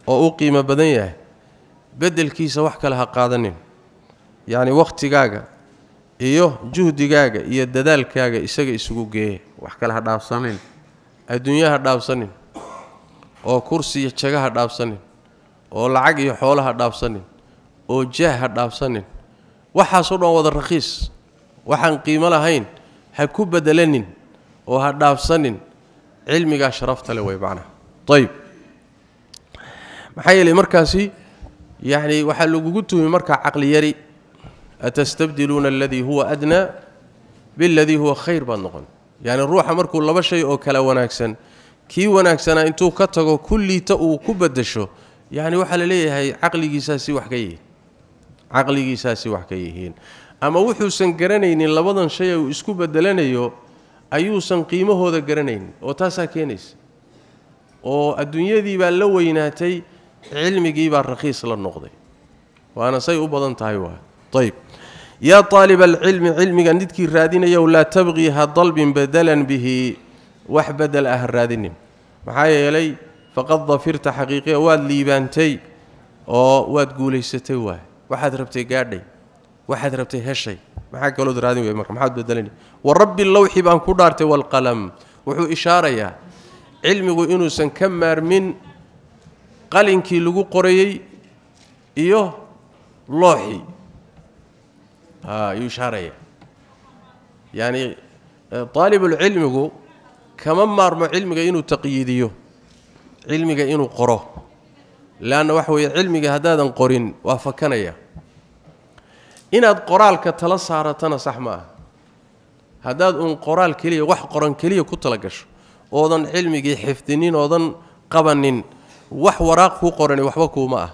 oo u qiimo badan yahay bedelkiisa wax kale ha qaadanin yacni wakhtigaaga iyo juhdigaaga iyo dadaalkaaga isaga isugu geeya wax kale ha dhaafsanin adduunya ha dhaafsanin oo kursi iyo jaga ha dhaafsanin oo lacag iyo xoolo ha dhaafsanin oo jaah ha dhaafsanin waxaasoo dhan wada rakhiis waxaan qiimo lahayn ha ku bedelanin oo ha dhaafsanin cilmigaa sharafta le wey macnaha ayb maxaa yeelay markaasi yacni waxaa lagugu tuhmi markaa caqli yari atastabdiluuna aladii huwa adnaa biladii huwa khayr baad noqon yacni ruuxa markuu laba shay oo kala wanaagsan kii wanaagsanaa intuu ka tago kulliita uu ku beddesho yacni waxaa la leeyahay caqligiisaasi wax ka yihiin caqligiisaasi wax ka yihiin ama wuxuusan garanaynin labadan shay uu isku bedelanayo ayuusan qiimahooda garanaynin oo taasaa keenaysa oo adduunyadii baa la weynaatay علمي جيب الرخيص للنقدي وانا سيء وبدنت هاي طيب يا طالب العلم علم عندك رادين يا ولا تبغي هالطلب بدلا به وح بدل اهل رادين معايا لي فقد ظفرت حقيقه واللي بانتي او واد قوليستي واه واحد ربتي غادي واحد ربتي هشي ما حد قالو درادين ما حد بدلني ورب اللوح بان كو والقلم وحو اشاره يا علمي انه سن كمار من qalinkii lagu qorayey iyo looxii ayuu ishaaraya yacni e, aalibulcilmigu kama maarmo cilmiga inuu taqyiidiyo cilmiga inuu qoro leanna waxa weeye cilmiga haddaadan qorin waa fakanaya inaad qoraalka tala saaratana sax ma ah haddaad uun qoraal keliya wax qoran keliya ku tala gasho oodan cilmigii xifdinin oodan qabanin wax waraaq ku qorani waxba kuuma ah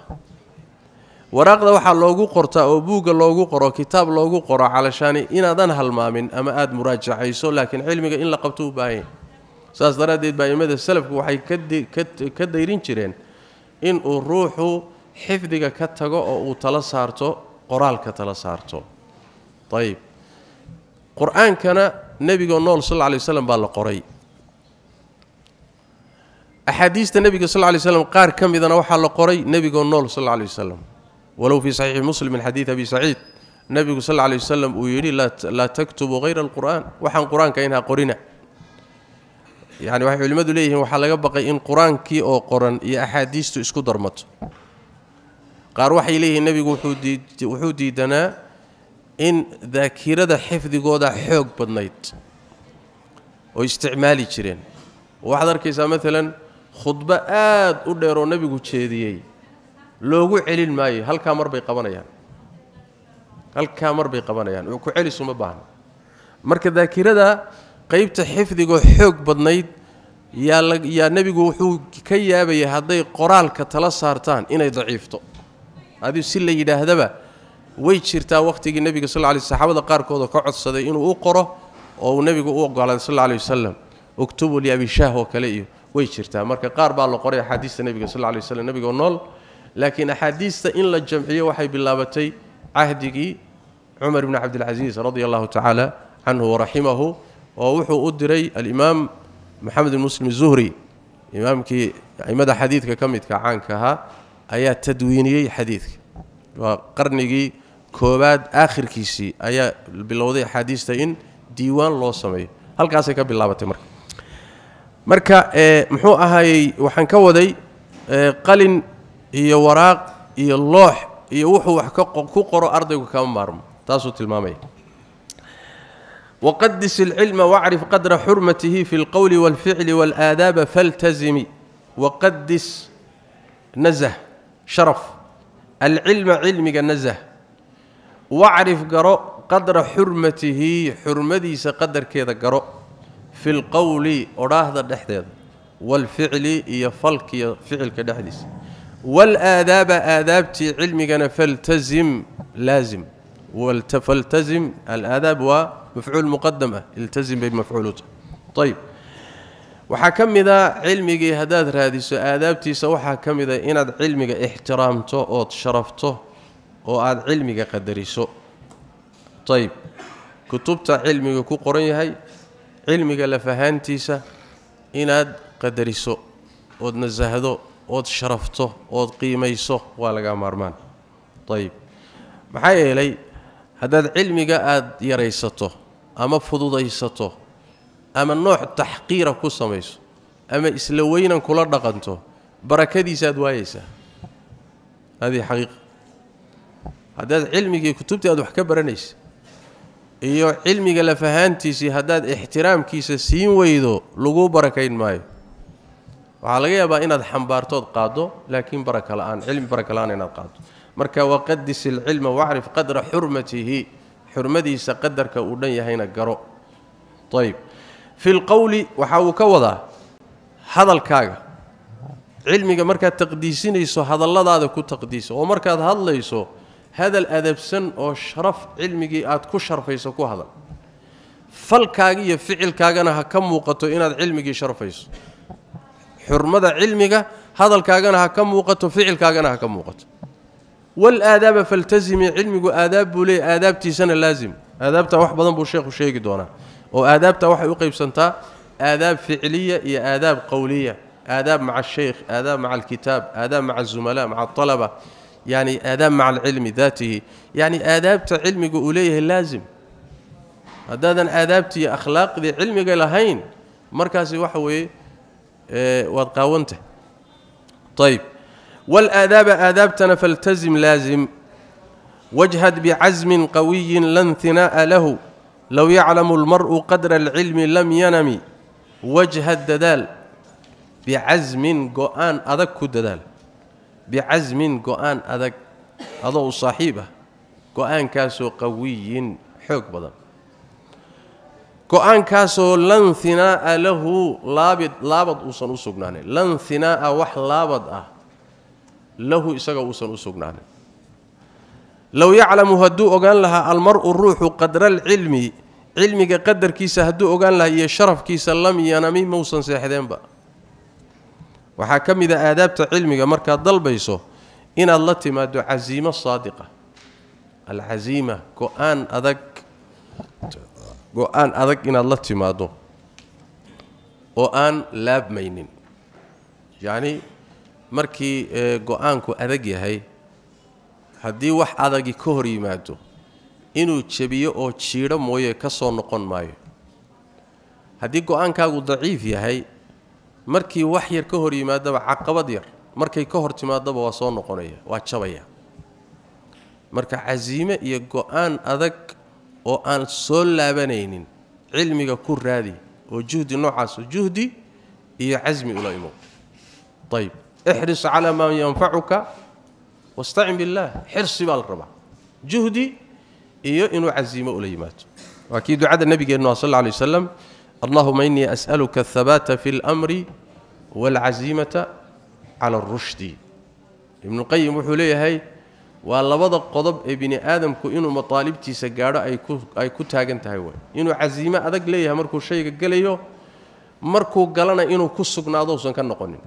waraaqda waxaa loogu qortaa oo buugga loogu qoro kitaab loogu qoro calashaani inaadan halmaamin ama aada muraajacayso laakiin cilmiga in la qabto u baahanya saas daraaddeed baa imada salafku waxay ka dayrin jireen inuu ruuxu xifdiga ka tago oo uu tala saarto qoraalka tala saarto ayib qur-aankana nebigoo nool sal lla lay waslam baa la qoray أحاديث النبي صلى الله عليه وسلم قار كم اذا وحا لقري النبي نول صلى الله عليه وسلم ولو في صحيح مسلم من حديث ابي سعيد النبي صلى الله عليه وسلم ويري لا لا تكتب غير القران وحن قران كانها قرينة يعني وحي علماء ليه وحا لغا بقي ان قرانك او قرآن يا إيه أحاديث اسكو درمت قار وحي إليه النبي وحو ديدنا ان ذاكرته حفظيغودا خوق بدنيت او استعمالي جيرين واحد اركيسا مثلا khudba aad u dheer oo nabigu jeediyey loogu celin maayo halkaa marbay qabanayaan halkaa marbay qabanayaan ku celisuma baahna marka daakirada qaybta xifdigoo xoog badnayd yaayaa nebigu wuxuu ka yaabayay hadday qoraalka tala saartaan inay daciifto adiu si la yidhaahdaba way jirtaa wakhtigii nebiga sal ly saxaabada qaarkood oo ka codsaday inuu u qoro oo uu nebigu u ogolaaday sal ly wasalam uktubuu liabiishaah oo kale iyo way jirtaa marka qaar baa la qoray axaadiista nebiga sal lla lay waslam nebigoo nool laakiin axaadiista in la jamciyo waxay bilaabatay cahdigii cumar bni cabdilcasiis radia allahu tacaala canhu waraximahu oo wuxuu u diray alimaam maxamed bn muslim zuhri imaamkii aimada xadiidka ka midka caanka ahaa ayaa tadwiiniyey xadiidka waa qarnigii koobaad aakhirkiisii ayaa bilowday axaadiista in diiwaan loo sameeyo halkaasay ka bilaabatay marka مركا محو ahaay waxan ka waday qalin iyo waraaq iyo loox iyo wuxuu wax ka ku qoro ardaygu ka وقدس العلم واعرف قدر حرمته في القول والفعل والآداب فالتزم وقدس نزه شرف العلم علم نزه واعرف قدر حرمته حرمتي سقدر كذا قرأ في القول أراهد دحديد والفعل يفلك فعل كدحديس والآداب آدابتي علمي فالتزم لازم والتفلتزم الآداب ومفعول مقدمة التزم بمفعولته طيب وحكم إذا علمي هذا هذه آدابتي سوحا كم إذا ان علمي احترامته أو شرفته أو آد علمي قدريسه طيب كتبت علمي كو قرن يهي cilmiga lafahaantiisa inaad qadariso ood nasahdo ood sharafto ood qiimayso waa lagaa maarmaan ayib maxaa yeelay haddaad cilmiga aada yaraysato ama fududaysato ama nooc taxqiira ku samayso ama isla weynan kula dhaqanto barakadiisaad waayeysaa hadiiaqiiqa haddaad cilmigii kutubtii aad wax ka baranaysa iyo cilmiga la ahaantiisii haddaad ixtiraamkiisa siin weydo laguu barakayn maayo waxa laga yaabaa inaad xambaartood qaado laakiin baraka barakala'aan cilmi baraka la-aan inaad qaaddo marka waqadis ilcilma wacrif qadra hurmatihi hurmadiisa qadarka u dhanyahayna garo tayib fi lqowli waxa uu ka wadaa hadalkaaga cilmiga marka taqdiisinayso hadalladaada ku taqdiiso oo marka aad hadlayso هذا الادب سن او شرف علمي اد كو شرفيسو كو هذا فالكاغي يا فعلكاغنا ها كموقتو اناد علمي شرفيسو حرمه علمي هادلكاغنا ها كموقتو فعلكاغنا ها كموقتو والاداب فالتزم علمي اداب لي ادابتي سنه لازم ادابته وحبدن بو شيخ وشيق دونا او ادابته وحي قيب سنتا آداب فعلية هي آداب قولية آداب مع الشيخ آداب مع الكتاب آداب مع الزملاء مع الطلبة يعني آداب مع العلم ذاته يعني آدابت علم إليه لازم هدادا آدابتي أخلاق ذي علمك هين مركزي وحوي آه، وقاونته طيب والآداب آدابتنا فالتزم لازم واجهد بعزم قوي لا انثناء له لو يعلم المرء قدر العلم لم ينم واجهد ددال بعزم قوان أذكو ددال بعزم قوان ادق هذا صاحبه قوان كاسو قوي حق بدن قوان كاسو لن ثناء له لابد لابد وسن سغنان لن ثناء وح لابد اه له اسغ وسن سغنان لو يعلم هدو اوغان لها المرء الروح قدر العلم علمك قدر كيس هدو اوغان لها يا شرف كيس لم ينمي موسن سيحدين بقى waxaa ka mid a aadaabta cilmiga markaad dalbayso inaad la timaado casiimo saadiqa al go-aan adag go-aan adag inaad la timaado oo aan laabmaynin yacni markii go-aanku adag yahay haddii wax adagi ka hor yimaado inuu jebiyo oo jiidho mooye ka soo noqon maayo haddii go-aankaagu daciif yahay markii wax yar ka hor yimaadaba caqabad yar markay ka hor timaadaba waa soo noqonaya waa jabaya marka casiime iyo go-aan adag oo aan soo laabanaynin cilmiga ku raadi oo juhdi noocaas juhdi iyo casmi ula imo ayib ixris calaa maa yanfacuka wastacin billaah xirsi baa la rabaa juhdi iyo inuu casiimo ula yimaado waa kii ducada nabigeennu sal alla alay wasalam allahuma inii as'aluka ahabaata fi اlmri wاlcasiimata cala اrushdi ibnuqayim wuxuu leeyahay waa labada qodob ee bini aadamku inuu mataalibtiisa gaadho ay ku taagan tahay way inuu casiime adag leeyahay markuu shayga gelayo markuu galana inuu ku sugnaado usan ka noqonin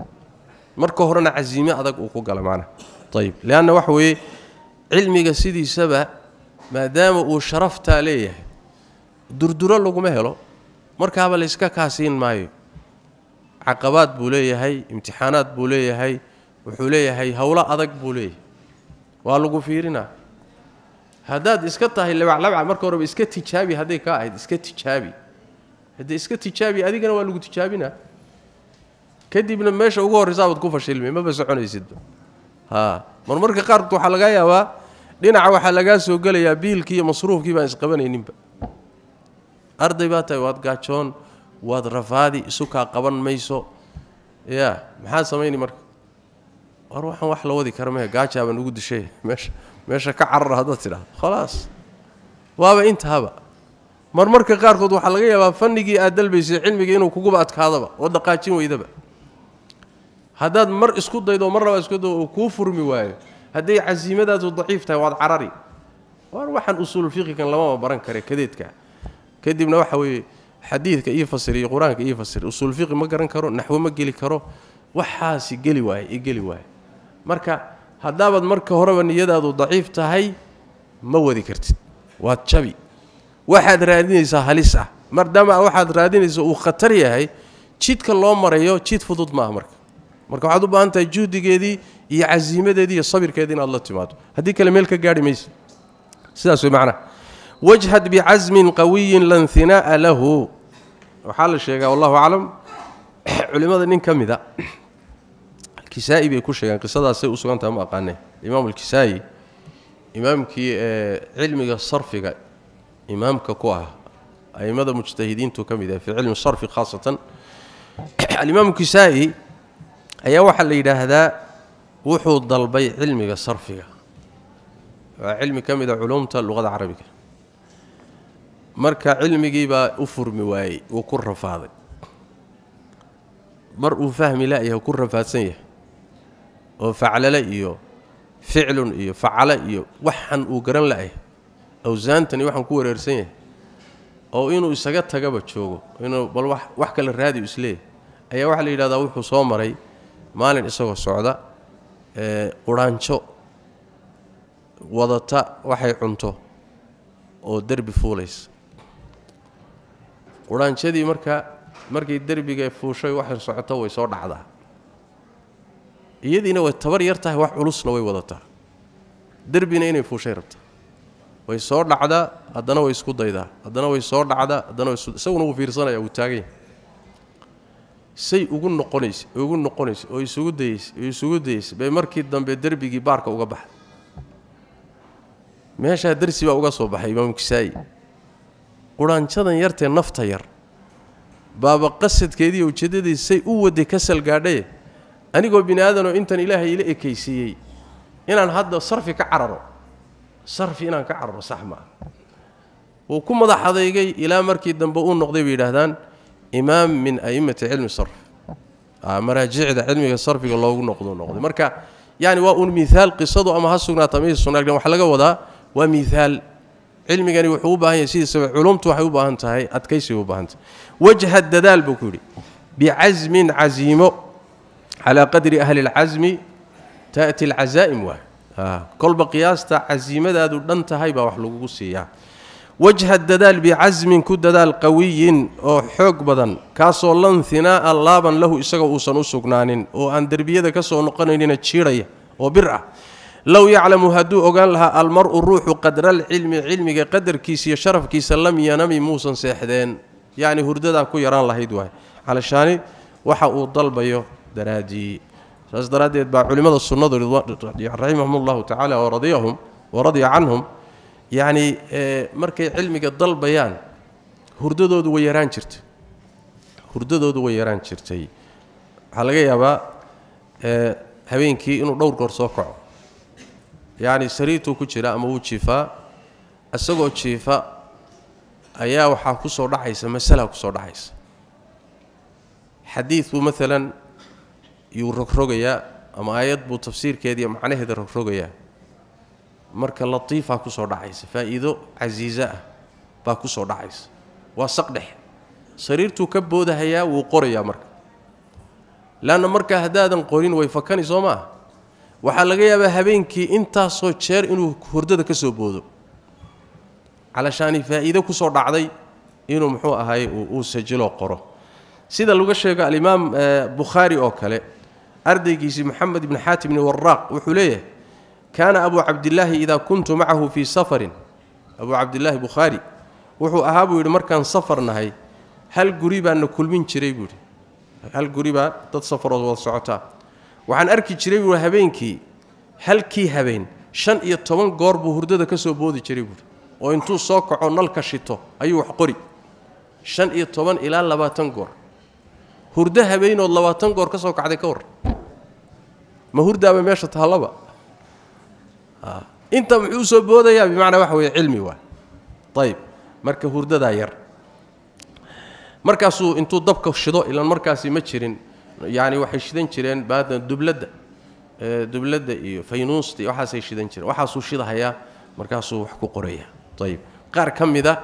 marka horena casiime adag uu ku gala maanaha ayib leanna waxa weeye cilmiga sidiisaba maadaama uu sharaftaa leeyahay durduro laguma helo markaaba layska kaasiin maayo caqabaad buu leeyahay imtixaanaad buu leeyahay wuxuu leeyahay hawlo adag buu leeyahay waa lagu fiirinaa haddaad iska tahay labaclabca marka horeba iska tijaabi hadday kaa ahayd iska tijaabi haddee iska tijaabi adigana waa lagu tijaabinaa kadibna meesha ugu horreysaabad ku fashilmi maba soconaysidba ha marmarka qaarkood waxaa lagaa yaabaa dhinaca waxaa lagaa soo gelayaa biilkii iyo masruufkii baan isqabanayninba arday baa tahay waad gaajoon waad rafaadi isukaa qaban mayso ya maxaa samayni marka war waxaan wax la wadi kara mehe ugu dishay meesha meesha ka carara haddaad tidhahdo khalaas waaba intaaba marmarka qaarkood waxaa laga yaabaa fanigii aad dalbaysay cilmigii inuu kuguba adkaadaba oo dhaqaajin weydaba haddaad mar isku daydo mar labaa isku daydo oo kuu furmi waayo hadday casiimadaadu daciif tahay waad carari war waxaan usuul fiqikan lamaba baran kare kadeedkaa kadibna waxa weeye xadiidka ii fasir iyo ii fasir usuul fiqi ma garan karo naxwo ma geli karo waxaasi geli waaye igeli waay marka haddaabaad marka horeba niyadaadu daciif tahay ma wadi kartid waad jabi waxaad raadinaysaa halis ah maadaama waxaad raadinaysa uu khatar yahay jidka loo marayo jid fudud maaha marka marka waxaad u baahan tahay juhdigeedii iyo casiimadeedii iyo sabirkeedii inaad la timaado haddii kale meel ka gaarhi sidaas way macnaha واجهد بعزم قوي لا انثناء له وحال الشيخ والله اعلم علماء نين كميدا الكسائي بي كو شيغان يعني قصده اسي اسوغانتا ما اقانه امام الكسائي امام كي آه، علم الصرف امام ككوها اي مدى مجتهدين تو كميدا في علم الصرف خاصه الامام الكسائي اي واحد اللي هذا وحو ضل بي علمي الصرف علمي كميدا علومته اللغه العربيه marka cilmigii baa u furmi waayey wuu ku rafaaday mar uu fahmi la'yahay ku rafaadsan yahay oo faclale iyo ficlun iyo facale iyo waxan uu garan la-ah la'yahay awsaantani waxaan ku wareersan yahay oo inuu isaga tagaba joogo inuu bal wax kale raadiu isleeyahy ayaa waxaa la yidhahdaa wuxuu soo maray maalin isagoo socda quraanjo wadata waxay cunto oo derbi fuulaysa quraanjadii marka markii derbiga fuushay waxay socoto way soo dhacdaa iyadiina way tabar yar tahay wax culusna way wadataa derbina inay fuushay rabta way soo dhacdaa haddana way isku daydaa haddana way soo dhacdaa haddana isaguna wuu fiirsanaya wuu taagan say ugu noqonays ugu noqonays oo isugu dayeys isugu dayeys bay markii dambe derbigii baarka uga baxday meeshaa darsi baa uga soo baxay imaamukisaayi quraanjadan yartee nafta yar baaba qasadkeediiyo ujeeddadiisa say u wada ka salgaadhaye anigoo bini aadanoo intan ilaahay ila ekaysiiyey inaan hadda sarfi ka cararo sarfi inaan ka cararo sax maaha ku madax adeygay ilaa markii dambe uu noqday bay yidhaahdaan imaam min a'immati cilmi sarf ah, maraajicda cilmiga sarfiga loogu noqduu noqday marka yani waa uun miaal qisadu ama ha sugnaata maysa sugnaa laga wadaa waa miaal cilmigani wuxuu u baahan yahay sidiisaba culumtu waxay u baahan tahay adkaysi u baahan tahay wajha dadaal buu ku yidhi bicazmin caziimo calaa qadri ahli lcazmi taati alcazaa'im waay kolba qiyaasta caziimadaadu dhan tahay baa wax lagugu siiyaa wajha dadaal bicazmin ku dadaal qawiyin oo xoog badan kaasoo lan hinaa'a laaban lahu isagoo uusan u sugnaanin oo aan derbiyada ka soo noqonaynina jiiraya oo bir ah low yaclamu hadduu ogaan lahaa almaru u ruuxu qadraalcilmi cilmiga qadarkiisa iyo sharafkiisa lam yanami muusan seexdeen yacni hurdadaa ku yaraan lahayd waay calashaani waxa uu dalbayo daraaddii saas daraaddeed baa culimmada sunnadu raximahum ullahu wa radiyahum wa radya canhum yacnii eh, markay cilmiga dalbayaan hurdadoodu way yaraan jirtay hurdadoodu way yaraan jirtay waxaa laga yaabaa eh, habeenkii inuu dhowr goor soo kaco yani sariirtuu ku jira ama wuu jiifaa isagoo jiifa ayaa waxaa kusoo dhacaysa masalaa kusoo dhacaysa xadiidku maalan yuu rogrogayaa ama aayad buu tafsiirkeediiyo macnaheeda rogrogayaa marka latiifaa kusoo dhacaysa faa'iido casiisa ah baa kusoo dhacaysa waa saqdhex sariirtuu ka boodahayaa wuu qorayaa marka leanna markaa haddaadan qorin way fakani soo maah waxaa laga yaabaa habeenkii intaasoo jeer inuu hurdada ka soo boodo calaashaani faa'iide ku soo dhacday inuu muxuu ahaay uu sajiloo qoro sida laga sheego alimaam eh, bukhaari oo kale ardaygiisi moxamed ibni xaatim ibni waraaq wuxuu leeyahay kaana abuu cabdillaahi idaa kuntu macahu fii safarin abuu cabdillaahi bukhaari wuxuu ahaa buu yidhi markaan safar nahay hal guri baana kulmin jiray buu hal guri baa dad safarood wada socotaa waxaan arki jiray buui habeenkii halkii habeen shan iyo toban goor buu hurdada ka soo boodi jiray buui oo intuu soo kaco nalka shito ayuu wax qori shan iyo toban ilaa labaatan goor hurdo habeenood labaatan goor ka soo kacday ka war ma hurdaaba meesha taallaba ah, inta muxuu soo boodayaa bimacnaa waxa weye cilmi waa ayb marka hurdadaa yar markaasuu intuu dabka shido ilan markaasi ma jirin yani waxay shidan jireen baadna dubladda dubladda iyo faynuusta iyo waxaasay shidan jireen waxaasuu shidahayaa markaasuu wax ku qoraya ayib qaar ka a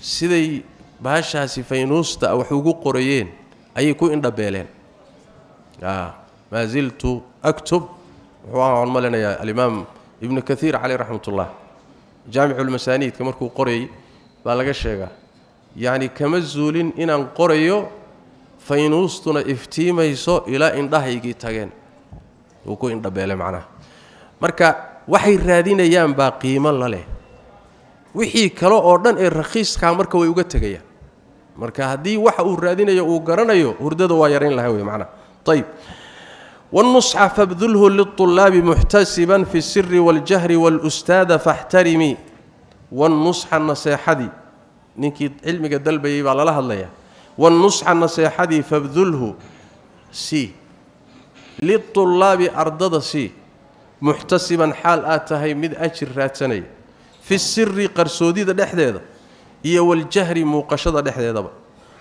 siday baashaasi faynuusta ah wax ugu qorayeen ayay ku indhabeeleen maa ziltu aktub wuxuu aan malinayaa alimaam ibnu kaiir caleyh raxmat ullah jaamiculmasaaniidka markuu qorayay baa laga sheegaa yacni kama zuulin inaan qorayo faynuustuna iftiimayso ilaa indhahaygii tageen wuu ku indhabeelay macnaha marka waxay raadinayaan baa qiimo la leh wixii kale oo dhan ee rakhiiskaa marka way uga tegayaan marka haddii waxa uu raadinayo uu garanayo hurdada waa yarayn lahay wey macnaha ayb wاnusxa fabdulhu liلطulaabi muxtasiban fi الsiri wاljahri wاlustaada faاxtarimii wanusxa naseexadii ninkii cilmiga dalbayay baa lala hadlayaa والنصح نصيحتي فابذله سي للطلاب ارددا سي محتسبا حال اتهي مد اجر راتني في السر قرسوديده دخدهده هي والجهر موقشده دخدهده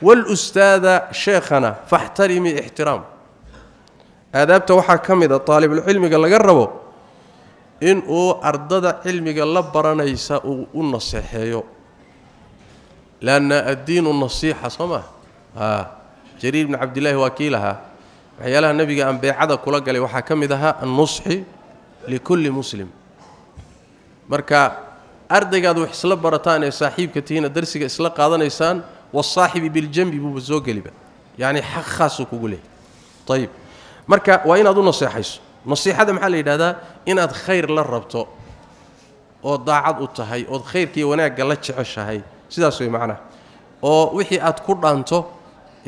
والاستاذ شيخنا فاحترمي احترام هذا بتوحى كم إذا طالب العلم قال لغرب ان او اردد علمي لا برانيسا او النصيحة لان الدين النصيحه صمه jariir ibni cabdillaahi waa kii lahaa waxyaalaha nebiga aan beecada kula galay waxaa ka mid ahaa annusxi likulli muslim marka ardaygaad wax isla barataan ee saaxiibka tihiina darsiga isla qaadanaysaan wasaaxibi biljambi buuba soo geliba yacni xaq khaasuu kugu leehay ayib marka waa inaad u naseexayso nasiixada maxaa la yidhahdaa inaad khayr la rabto oo daacad u tahay ood khayrkiiyo wanaagga la jeceshahay sidaas way macnaha oo wixii aad ku dhaanto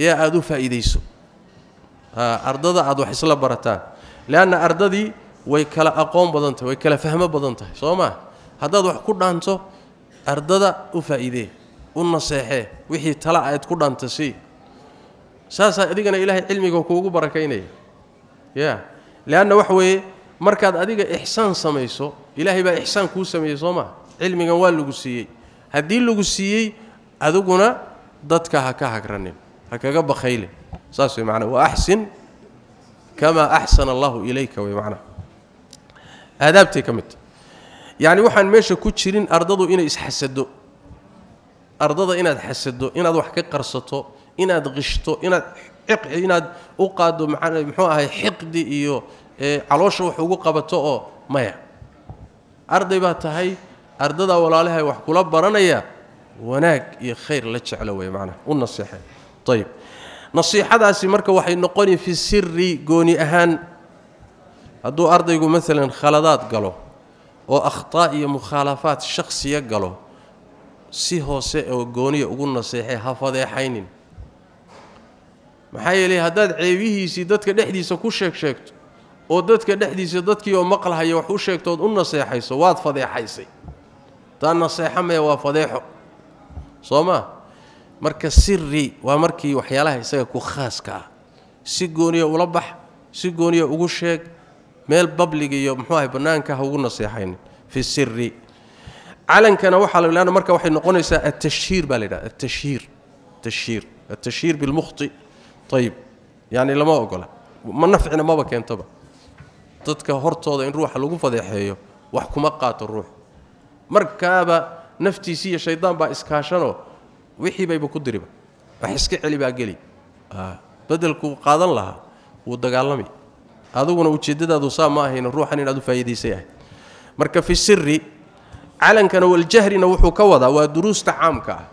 yaa aad u faa'iidayso ardada aad wax isla barataan leanna ardadii way kala aqoon badan tahay way kala fahmo badan tahay soo maa haddaad wax ku dhaanto ardada u faa'iidee u naseexee wixii tala aad ku dhaanta sii saasaa adigana ilaahay cilmiga kuugu barakaynaya ya leanna wax weeye markaad adiga ixsaan samayso ilaahay baa ixsaan kuu sameeyey soo maa cilmigan waa lagu siiyey haddii lagu siiyey adiguna dadka ha ka hagranin هكذا بخيله صار معنا واحسن كما احسن الله اليك ومعنى ادبتي كمت يعني وحن مشي كو جيرين ارددو ان اسحسدو ارددو ان اسحسدو ان اد قرصتو إنا دغشتو إنا ان اد حق ان اد اوقادو معنى مخو اهي حقدي iyo علوش و خوغو قبطو او مايا اردي با تهي ارددا ولالهي وح كولا برانيا وناك يا خير لا تشعلوا يا معنى والنصيحه ayb nasiixadaasi marka waxay noqoni fi siri gooni ahaan hadduu ardaygu maalan khaladaad galo oo akhtaa iyo mukhaalafaad shakhsiya galo si hoose oo gooniya ugu naseexay ha fadeexaynin maxaa yeelay haddaad ceebihiisii dadka dhexdiisa ku sheeg sheegto oo dadka dhexdiisa dadkii oo maqlahaya wax u sheegtood u naseexayso waad fadeexaysay taa naseexo mee waa fadeexo soo maa marka siri waa markii waxyaalaha isaga ku khaaska ah si gooniyo ula bax si gooniya ugu sheeg meel bablig iyo muxuu ahay bannaanka ugu naseexaynin fi siri calankana waxaa la yidhahda marka waxay noqonaysaa attashhiir baa la yidhahda attashhiir attashhiir attashhiir bilmukhti ayib yacni lama ogola ma nafcina maba keentaba dadka hortooda in ruuxa lagu fadeexeeyo wax kuma qaato ruux markaaba naftiisii iyo shaydaan baa iskaashanoo wixiibayba ku diriba wax iska celi baa geli bedelkuu qaadan lahaa wuu dagaalami aduguna ujeedadaadu saa ma ahayn ruuxan inaad u faa'iidaysay ahay marka fi sirri calankana waljahrina wuxuu ka wadaa waa duruusta caamka ah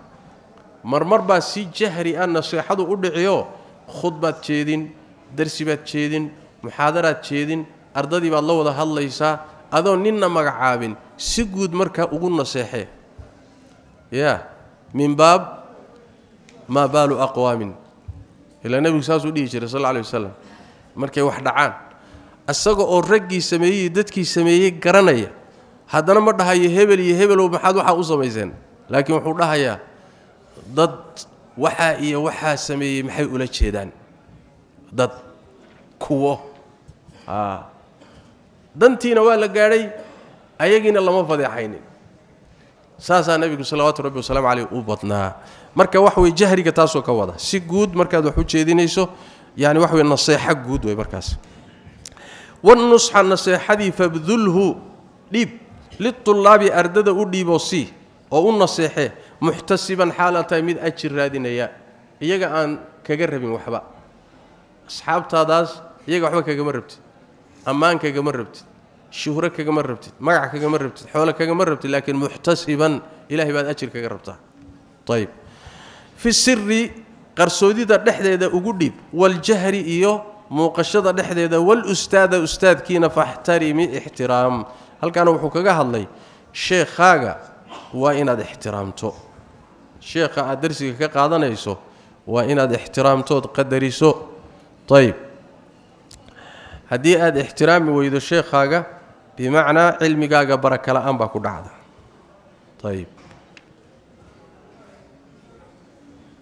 marmar baa si jahri ah naseexadu u dhiciyo khud baad jeedin darsi baad jeedin muxaadaraad jeedin ardadii baad la wada hadlaysaa adoo ninna magacaabin si guud markaa ugu naseexee yaa min baab maa baalu aqwaamin ilaa nebigu saasuu dhihi jiray sal lla alay wasalam markay wax dhacaan asaga oo raggii sameeyey iyo dadkii sameeyey garanaya haddana ma dhahayo hebel iyo hebelow maxaad waxaa u samayseen laakiin wuxuu dhahayaa dad waxaa iyo waxaa sameeyey maxay ula jeedaan dad kuwo dantiina waa la gaadhay ayagiina lama fadeexaynin saasaa nebigu salawaatu rabbi wasalaamu caleyh u badnaa marka wax wey jahriga taasoo ka wada si guud markaad wax u jeedinayso yani wax wey naseexo guud wey markaas wanusxa naseexadii fabdulhu dhiib litulaabi ardada u dhiiboo si oo u naseexee muxtasiban xaalaad tahay mid ajir raadinaya iyaga aan kaga rabin waxba asxaabtaadaas iyaga waxba kagama rabtid ammaan kagama rabtid شهره كما ربتت ما راح كما ربتت حولك كما ربتت لكن محتسبا اله بعد اجرك ربطه طيب في السر قرسوديده دخدهده او غديب والجهر يو موقشده دخدهده والاستاذ استاذ كينا فاحترمي احترام هل كان و هو كغا هدلي شيخاغا وان تو شيخ شيخا درسي كا قادانيسو وان اد احترامته قدريسو طيب هدي اد احترامي ويدو شيخاغا بمعنى علمي جاجا بركة لا أنبا كود طيب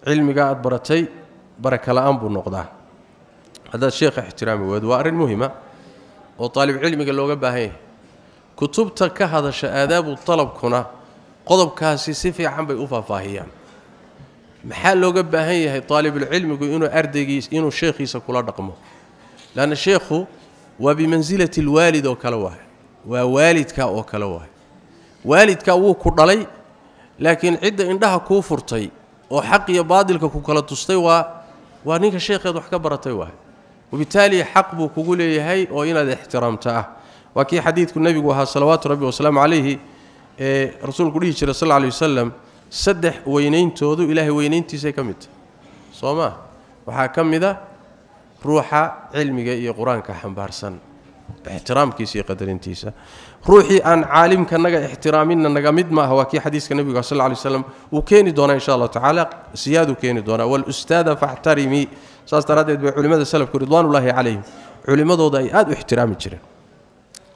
علم جاءت برتي بركة لا أنبو نقدا هذا الشيخ احترامي وادوار المهمة وطالب علمي قال له كتب كتبتك هذا آداب وطلب كنا قضب كاسي سيفي عم بيوفا فاهيا محل لو هي هي طالب العلم يقول انه اردقي انه شيخ سكولا رقمه لان الشيخ وبمنزله الوالد وكلا waa waalidka oo kale waay waalidka wuu ku dhalay laakiin cidda indhaha kuu furtay oo xaq iyo baadilka ku kala tustay waa waa ninka sheekheed wax ka baratay waay wabitaali xaq buu kugu leeyahay oo inaad ixtiraamta ah waa kii xadiidku nebigu ahaa salawaatu rabbi wasalaamu calayhi ee rasuulku dhihi jiray sal alay wasalam saddex weynayntoodu ilaahay weynayntiisay ka mid tahay soo maa waxaa ka mid a ruuxa cilmiga iyo qur-aanka xambaarsan باحترام كيسي قدر انتيسا روحي ان عالم كنغا ان نغا مد ما هو كي حديث النبي صلى الله عليه وسلم وكيني دونا ان شاء الله تعالى سياد كيني دونا والاستاذ فاحترمي ساس تردد علماء السلف رضوان الله عليهم علماء اي اد احترام جيرين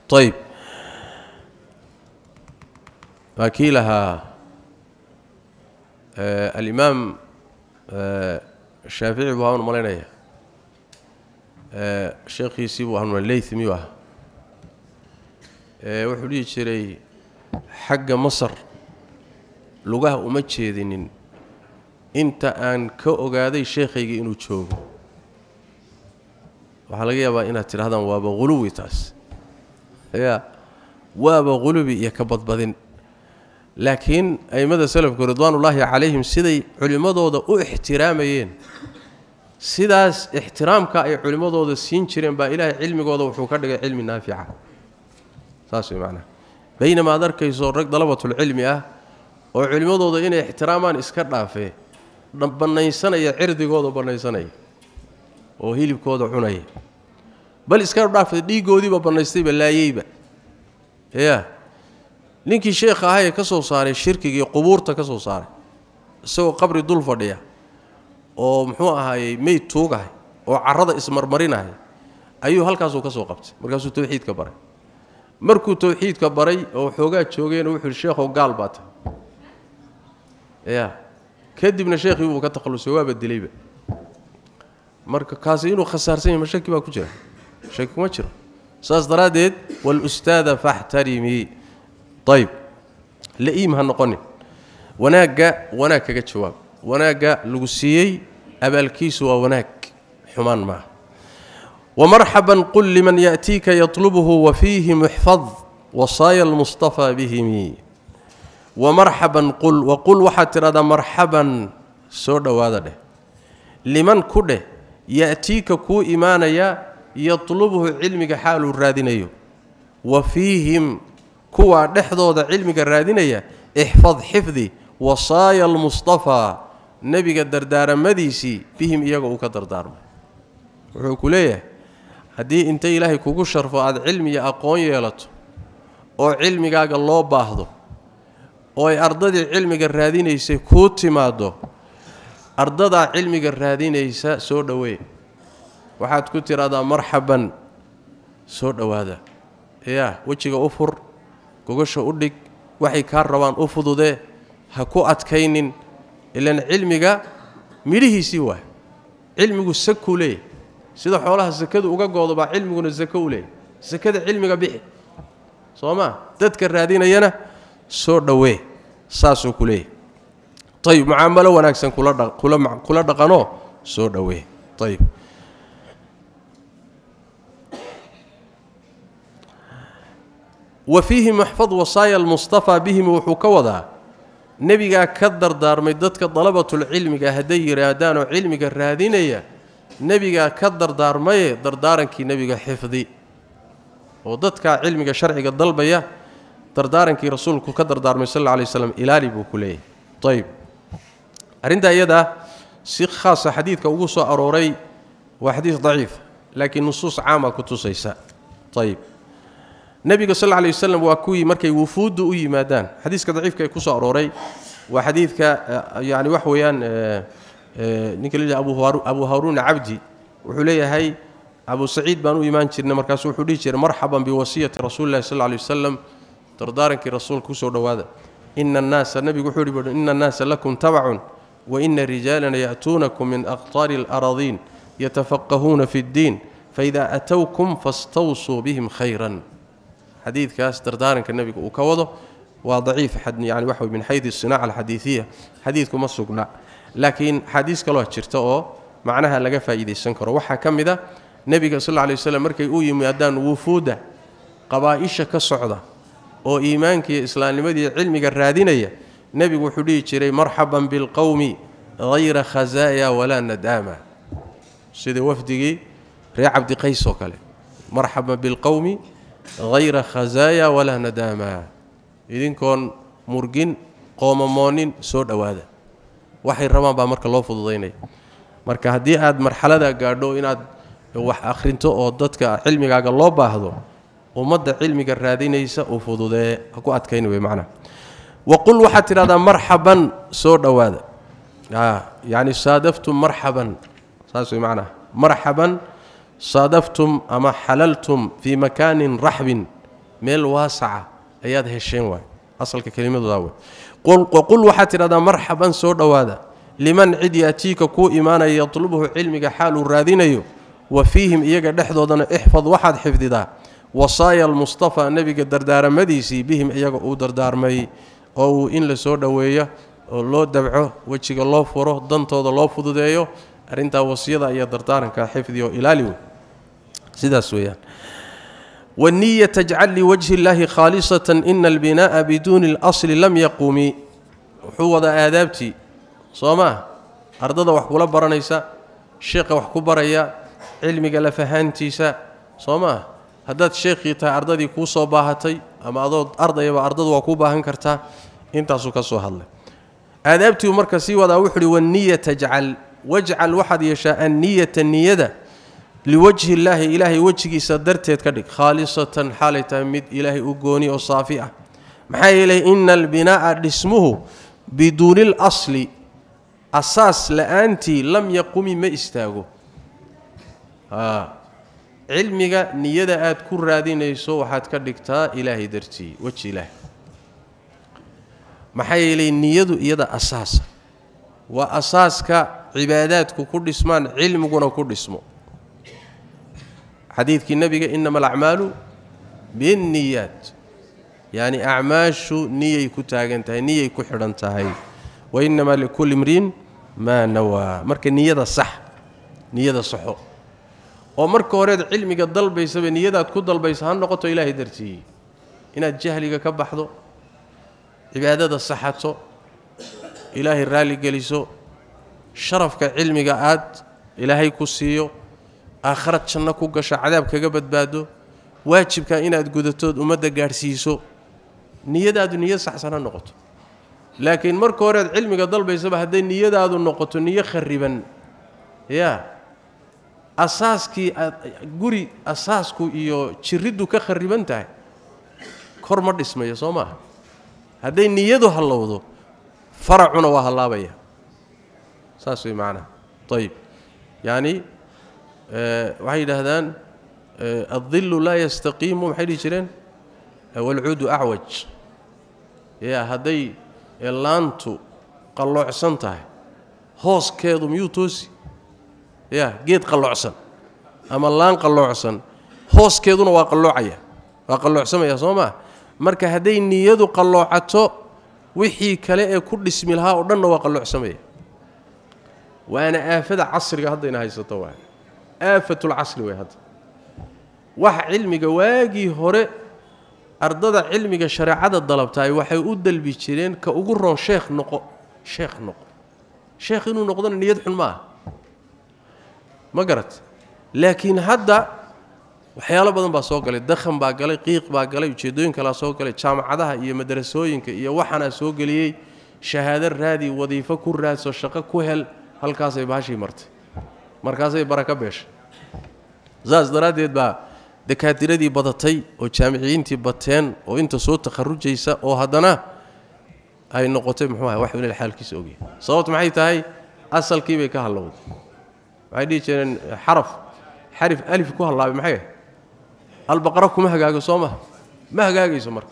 طيب وكيلها آه الامام آه الشافعي بهاون مالينيه sheekhiisii buu ahaa leythi miyuu ahaa wuxuu dhihi jiray xagga masar lugaha uma jeedinin inta aan ka ogaaday sheekhaygii inuu joogo waxaa laga yaabaa inaad tidhahdaan waaba huluwi taas ya waaba hulubi iyo ka badbadin laakiin a'immada salafku ridwaanullaahi calayhim siday culimmadooda u ixtiraamayeen sidaas ixtiraamka ay culimmadooda siin jireen baa ilaahay cilmigooda wuxuu ka dhigay cilmi naafica saas way macnaha baynama aad arkayso rag dalabatulcilmi ah oo culimmadooda inay ixtiraamaan iska dhaafee bannaysanaya cirdigooda bannaysanaya oo hilibkooda cunaya bal iska dhaafta dhiiggoodiiba bannaystayba laayeyba ya ninkii sheekha ahayee ka soo saaray shirkigii qubuurta ka soo saaray isagoo qabri dul fadhiya oo muxuu ahaayey meyd tuugahay oo carrada ismarmarinahay ayuu uu ka soo qabtay markaasuu tawxiidka baray markuu tawxiidka baray oo xoogaa joogeen wuxuu yidhi sheekhow gaal baa tahay kadibna sheekhii wuu ka takhallusay waaba dilayba marka kaasi inuu khasaarsan yahay mashaki baa ku jira sheekhu ma jiro saas daraaddeed wal faxtarimii fahtarimi la iim ha noqonin wanaagga wanaag jawaab وناجا لوسيي ابلكيس ووناك حمان ما ومرحبا قل لمن ياتيك يطلبه وفيه محفظ وصايا المصطفى به مي ومرحبا قل وقل وحتر هذا مرحبا سودواده لمن كده ياتيك كو ايمانيا يطلبه علمك حال الرادينيو وفيهم كو دخدوده علمك الرادينيا احفظ حفظي وصايا المصطفى nebiga dardaaramadiisii bihim iyaga uu ka dardaarmay wuxuu ku leeyahay haddii inta ilaahay kugu sharfo aada cilmi iyo aqoon yeelato oo cilmigaaga loo baahdo oo ay ardadii cilmiga raadinaysay kuu timaaddo ardadaa cilmiga raadinaysa soo dhowee waxaad ku tiraahdaa marxaban soo dhowaada yaa wejiga u fur gogasha u dhig waxay kaa rabaan u fududee ha ku adkaynin ilaan cilmiga mirihiisi waa cilmigu saku sida xoolaha sakadu uga goodo baa cilmiguna sako u sakada cilmiga bixi soo dadka raadinayna soo dhawe saasuu ku leeyahy ayib mucaamalo wanaagsan kula dhaq dhaqanoo soo dhowee ayib wa fiihi maxfad wasaaya almustafaa bihim wuxuu ka wadaa nebigaa ka dardaarmay dadka dalabatul cilmiga hadday yidhaahdaanoo cilmiga raadinaya nebigaa ka dardaarmaye dardaarankii nebiga xifdi oo dadkaa cilmiga sharciga dalbaya dardaarankii rasuulku ka dardaarmay sal alla lay slam ilaali buu ku leeyahay ayb arrintaa iyadaa si khaasa xadiidka ugu soo arooray waa xadiis daciif laakiin nusuus caama ku tusaysa ayb nabiga sal lla alay wasalam waa kuwii markay wufuuddu u yimaadaan xadiiska daciifka ee ku soo arooray waa xadiidka yani wax weeyaan ninka la abu haruun cabdi wuxuu leeyahay abu saciid baan u imaan jirnay markaasu wuxuu dhihi jiray marxaban biwasiyati rasuulillahi sal lla alay wasalam dardaarankii rasuulka usoo dhowaada ina annaasa nabigu wuxuu yihi ina annaasa lakum tabacun wa ina rijaalana ya'tuunakum min akhtaari alaraadiin yatafaqahuuna fi ddiin faida atowkum fastawsuu bihim khayran حديث كاس دردارن كالنبي وكوضه وضعيف حد يعني وحوي من حيث الصناعة الحديثية حديثكم سوقنا لكن حديث كلوه جرته معناها لقى فائدة سنكر وحا كمدا نبي صلى الله عليه وسلم مركي أو يميادان وفودة قبائشة كالصعدة أو إيمانك إسلام لمدي علمي الرادينية نبي وحولي جري مرحبا بالقوم غير خزايا ولا ندامة سيدي وفدي ري عبد قيس وكله مرحبا بالقوم غير خزايا ولا نداما idinkoon murgin qoomamoonin soo dhowaada waxay rabaan baa marka loo fududaynaya marka haddii aad marxaladaa gaadho inaad wax akhrinto oo dadka cilmigaaga loo baahdo ummadda cilmiga raadinaysa u fududee ha ku adkayn wey macnaha waqul waxaad tidhahdaa marxaban soo dhowaada yacni saadaftum marxaban saas wey macnaha marxaban saadaftm ama xalaltum fii makaanin raxbin meel waasaca ayaad hesheen waay asalka kelimadoda wey qul waxaad tidhahdaa marxaban soo dhowaada liman cid yaatiika kuu imaanaya yatlubuhu cilmiga xaal uu raadinayo wa fiihim iyaga dhexdoodana ixfad waxaad xifdidaa wasaaya almustafaa nebiga dardaaramadiisii bihim iyaga uu dardaarmay oo uu in la soo dhoweeyo oo loo dabco wejiga loo furo dantooda loo fududeeyo arintaa wasiyada ayaa dardaaranka xifdi oo ilaali sidaas weeyaan والنية تجعل لوجه الله خالصة إن البناء بدون الأصل لم يقوم حوض آدابتي صوما أرضا وحكولا برانيسا شيخ وحكو بريا علمي قال فهانتيسا صوما هداد الشيخ يتا أرضا كو كوسو باهتي أما أرضا يبا أرضا وكو باهن كرتا انت سوكسو هالله آدابتي ومركسي وذا وحلي والنية تجعل wajcal waxaad yeeshaa anniyata niyada liwajhi illaahi ilaahay wejigiisa darteed ka dhig khaalisatan xaalay tahay mid ilaahay u gooni oo saafi ah maxaa yeelay ina albinaa'a dhismuhu biduunil asli asaas la-aantii lam yaqumi ma istaago cilmiga niyada aad ku raadinayso waxaad ka dhigtaa ilaahay dartii weji ilaahay maxaa yeelay niyadu iyada asaasa waa asaaska cibaadaadku ku dhismaan cilmiguna ku dhismo xadiidkii nebiga inama alacmaalu binniyaat yacni acmaashu niyay ku taagan tahay niyay ku xidhan tahay wa innamaa likulli imriin maa nawaa marka niyada sax niyada saxo oo marka horeed cilmiga dalbaysaba niyadaad ku dalbaysa ha noqoto ilaahay dartiiyi inaad jahliga ka baxdo cibaadada saxato ilaahay raalli geliso sharafka cilmiga aad ilaahay ku siiyo aakharad janno ku gasho cadaab kaga badbaado waajibka inaad gudatood ummadda gaadhsiiso niyadaadu niyo saxsan ha noqoto laakiin marka horead cilmiga dalbaysaba hadday niyadaadu noqoto niyo khariban yaa asaaskii guri asaasku iyo jiriddu ka khariban tahay kor ma dhismayo soo maaha hadday niyadu hallowdo faracuna waa hallaabaya ساسوي معنا طيب يعني آه، وحي هذان آه، الظل لا يستقيم حيل شرين آه، والعود اعوج يا هذي اللانتو قلوع سنته هوس كيدو ميوتوسي يا قيد قلوع سن اما اللان قلوع سن هوس كيدو وقلوعيا وقلوع سن يا صوما مركه هذي نيادو قلوعته وحي كلاي كل اسم لها ودن وقلوع سميه waana aafada casriga haddayna haysato waa aafatulcasri wey hadda wax cilmiga waagii hore ardada cilmiga shareecada dalabtaay waxay u dalbi jireen ka ugu roon sheekh noqo sheekh noqo sheekh inuu noqdo niyad xun ma ah laakiin hadda waxyaalo badan baa soo galay dakhan baa galay qiiq baa galay ujeeddooyin kalaa soo galay jaamacadaha iyo madrasooyinka iyo waxaanaa soo geliyey shahaado raadi wadiifo ku raadso shaqo ku hel halkaasay baashii martay markaasay baraka beeshay saas daraaddeed baa dakaadiradii badatay oo jaamiciyiintii bateen oo inta soo takharujaysa oo haddana ay noqotay muxuu aha wax waliba xaalkiisa ogyahay sababta maxay tahay asalkii bay ka halowday waxay dhihi jireen xaraf xarif alif ku hallaabay maxay albaqara kuma hagaago soo ma hagaagayso marka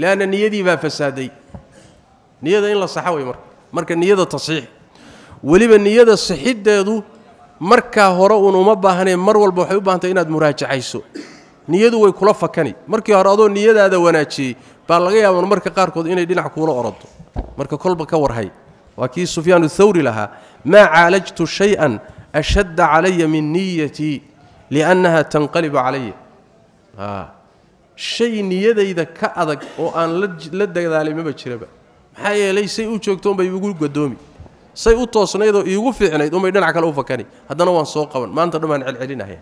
leanna niyadii baa fasaaday niyada in la saxo way marka marka niyada tasiix weliba niyada sixiddeedu markaa hore uun uma baahnay mar walba waxay u baahantay inaad muraajacayso niyadu way kula fakani markii hore adoo niyadaada wanaajiyey baa laga yaabaa marka qaarkood inay dhinac kuula oranto marka kolba ka warhay waki kii sufyaan thawri lahaa maa caalajtu shay-an ashadda calaya min niyatii liannaha tanqalibu calaya shay niyadayda ka adag oo aan la dadaalay maba jiraba maxaa yeelay say u joogtoonbay igu gadoomi say u toosnaydoo iigu fiicnayd umay dhinac kale u fakanay haddana waan soo qaban maanta dhan baan celcelinahaya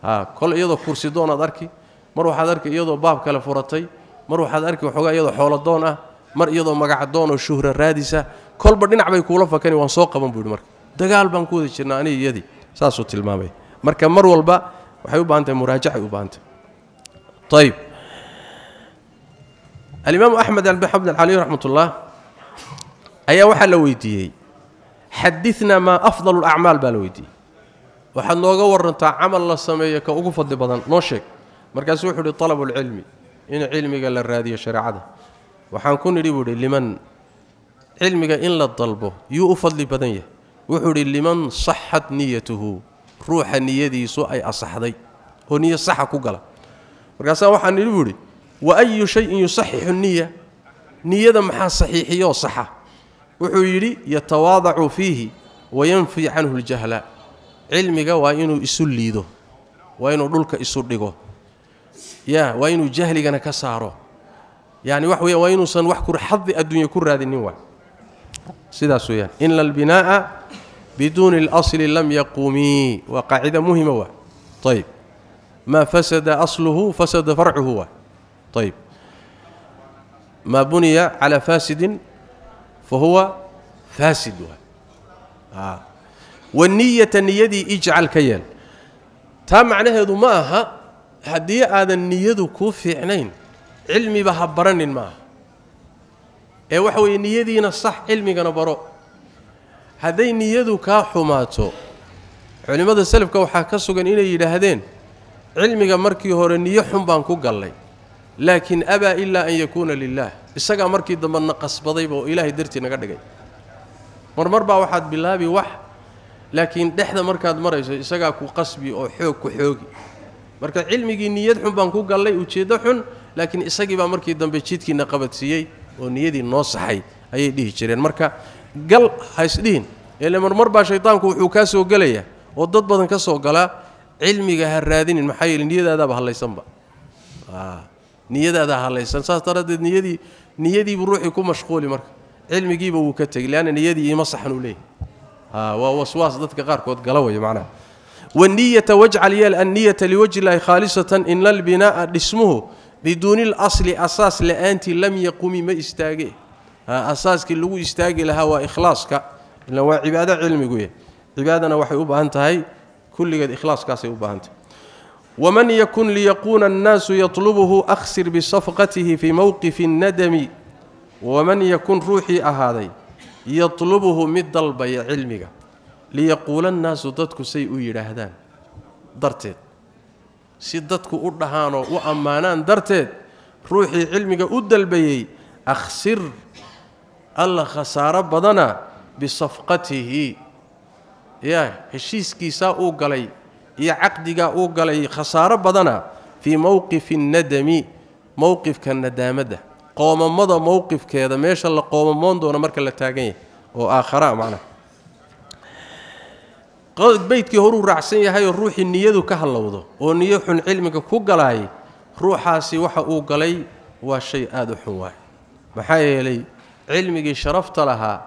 ha kol iyadoo kursi doonaad arki mar waxaad arki iyadoo baab kale furatay mar waxaad arki waxoogaa iyadoo xooladoon ah mar iyadoo magacadoon oo shuhra raadisa kolba dhinac bay kuula fakani waan soo qaban buu yidhi marka dagaal baan ku wada jirnaa aniga iyadii saasuu tilmaamay marka mar walba waxay u baahan tahay muraajacay u baahan tahay ayib alimaamu axmed bn xabd alcali raxmat ullah ayaa waxaa la weydiiyey xadina maa afdalu lacmaal baa la weydiiyey waxaad nooga warantaa camal la sameeyo ka ugu fadli badan noo sheeg markaasuu wuxuu uhi talabu lcilmi in cilmiga la raadiyo shareecada waxaan ku nidhi buu idhi liman cilmiga in la dalbo yuu u fadli badan yahay wuxuu idhi liman saxat niyatuhu ruuxa niyadiisu ay asaxday oo niyo saxa ku gala markaasaa waxaan nidhi buu idhi wa ayu shayin yusaxixu niya niyada maxaa saxiixiyo saxa wuxuu yidhi yatawaadacu fiihi wayanfi canhu ljahla cilmiga waa inuu isu liido waa inuu dhulka isu dhigo ya waa inuu jahligana ka saaro yani wax weya waa inuusan wax kurxadi adduunya ku raadinin waa sidaas weeyaan ina albinaa'a biduuni اlasli lam yaquumii waa qaacida muhima waa ayb maa fasada asluhu fasada farcuhu waa ayb maa buniya calaa fasidin فهو فاسدها آه. والنية يدي اجعل كيان تا معناه هذا ماها هدي هذا النية كو كوفي عينين علمي بها برن ما اي وحو النية دينا صح علمي كان برو هذي النية كا حماتو علماء السلف كو حكى سجن الى هذين علمي كان مركي هور النية حم قال لي لكن ابى الا ان يكون لله isagaa markii dambe na qasbadayba oo ilaahay dartii naga dhigay marmar baa waxaad bilaabi wax laakiin dhexda markaad marayso isagaa ku qasbi oo xoog ku xoogi marka cilmigii niyad xun baan ku gallay ujeeddo xun laakiin isagii baa markii dambe jidkiina qabadsiiyey oo niyadii noo saxay ayay dhihi jireen marka gal ha isdhihin ele marmar baa shaydaanku wuxuu kaa soo gelayaa oo dad badan ka soo galaa cilmiga ha raadinin maxaa yeele niyadaadaaba hallaysanba niyadaadaa hallaysan saas daraaddeed niyadii نيادي بروحي يكون مشغول مرك علم جيبه وكتق لان نيادي ما صحن ليه ها ووسواس ضدك غارك كود قلاوي معناه والنيه وجعل يا النيه لوجه الله خالصه ان البناء اسمه بدون الاصل اساس لانت لم يقوم ما استاغي اساسك لو استاغي لها واخلاصك لو عباده علمي قوي عبادنا وحي وبانت هي كل قد اخلاصك سي وبانت هي ومن يكن ليكون الناس يطلبه اخسر بصفقته في موقف الندم ومن يكن روحي اهادي يطلبه مدلب علمك ليقول الناس ضدك سي يراهدان درتت سي ضدك او دهانو او امانان روحي علمك ودلبيي اخسر الله خساره بدنا بصفقته يا هشيسكي سا او غلي iyo caqdigaa uu galay khasaaro badana fii mowqifi nnadami mowqifka nadaamadda qoomamada mowqifkeeda meesha la qoomamoon doono marka la taagan yahay oo aakhara macnaha beydkii horuu raacsan yahayoo ruuxii niyadu ka hallowdo oo niyo xun cilmiga ku galaayay ruuxaasi waxa uu galay waa shay aada u xun waay maxaa yeelay cilmigii sharafta lahaa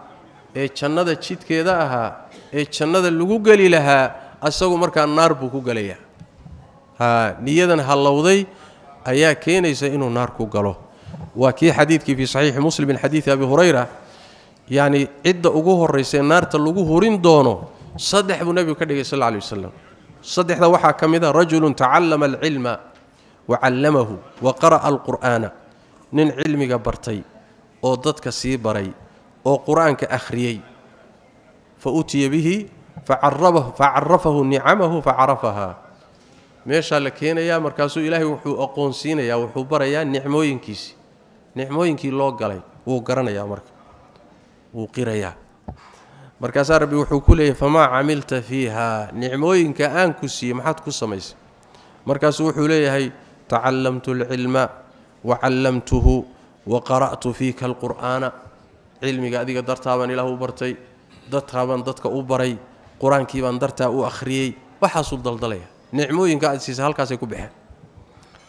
ee jannada jidkeeda ahaa ee jannada lagu geli lahaa asagu markaa naar buu ku galayaa niyadan halowday ayaa keenaysa inuu naar ku galo waa kii xadiidkii fii saxiixi muslim min xadiidi abi hurayra yacni cidda ugu horraysa naarta lagu hurin doono saddex buu nebigu ka dhigay sal alla alay wasalam saddexda waxaa ka mid a ah, rajulun tacallama alcilma wa callamahu wa qara'a alqur'aana nin cilmiga bartay oo dadka sii baray oo qur-aanka akhriyey fa utiya bihi فعرفه فعرفه نعمه فعرفها مشى لكن يا مركز إلهي وحو أقون اقونسين يا وحو و هو بريا نعموينكيس نعموينكي لو غلى و يا مرك و مركز ربي وحو هو فما عملت فيها نعموينك ان كسي ما حد كسميس مركز و هو ليهي تعلمت العلم وعلمته وقرات فيك القران علمي قاديق درتابن الله برتي دتابن ددك او بري, دتابن دتابن دتابن دتابن دتابن دتابن دتابن دتابن بري qur-aankii baan dartaa u akhriyey waxaasuu daldalaya nicmooyinka aad siisa halkaasay ku baxeen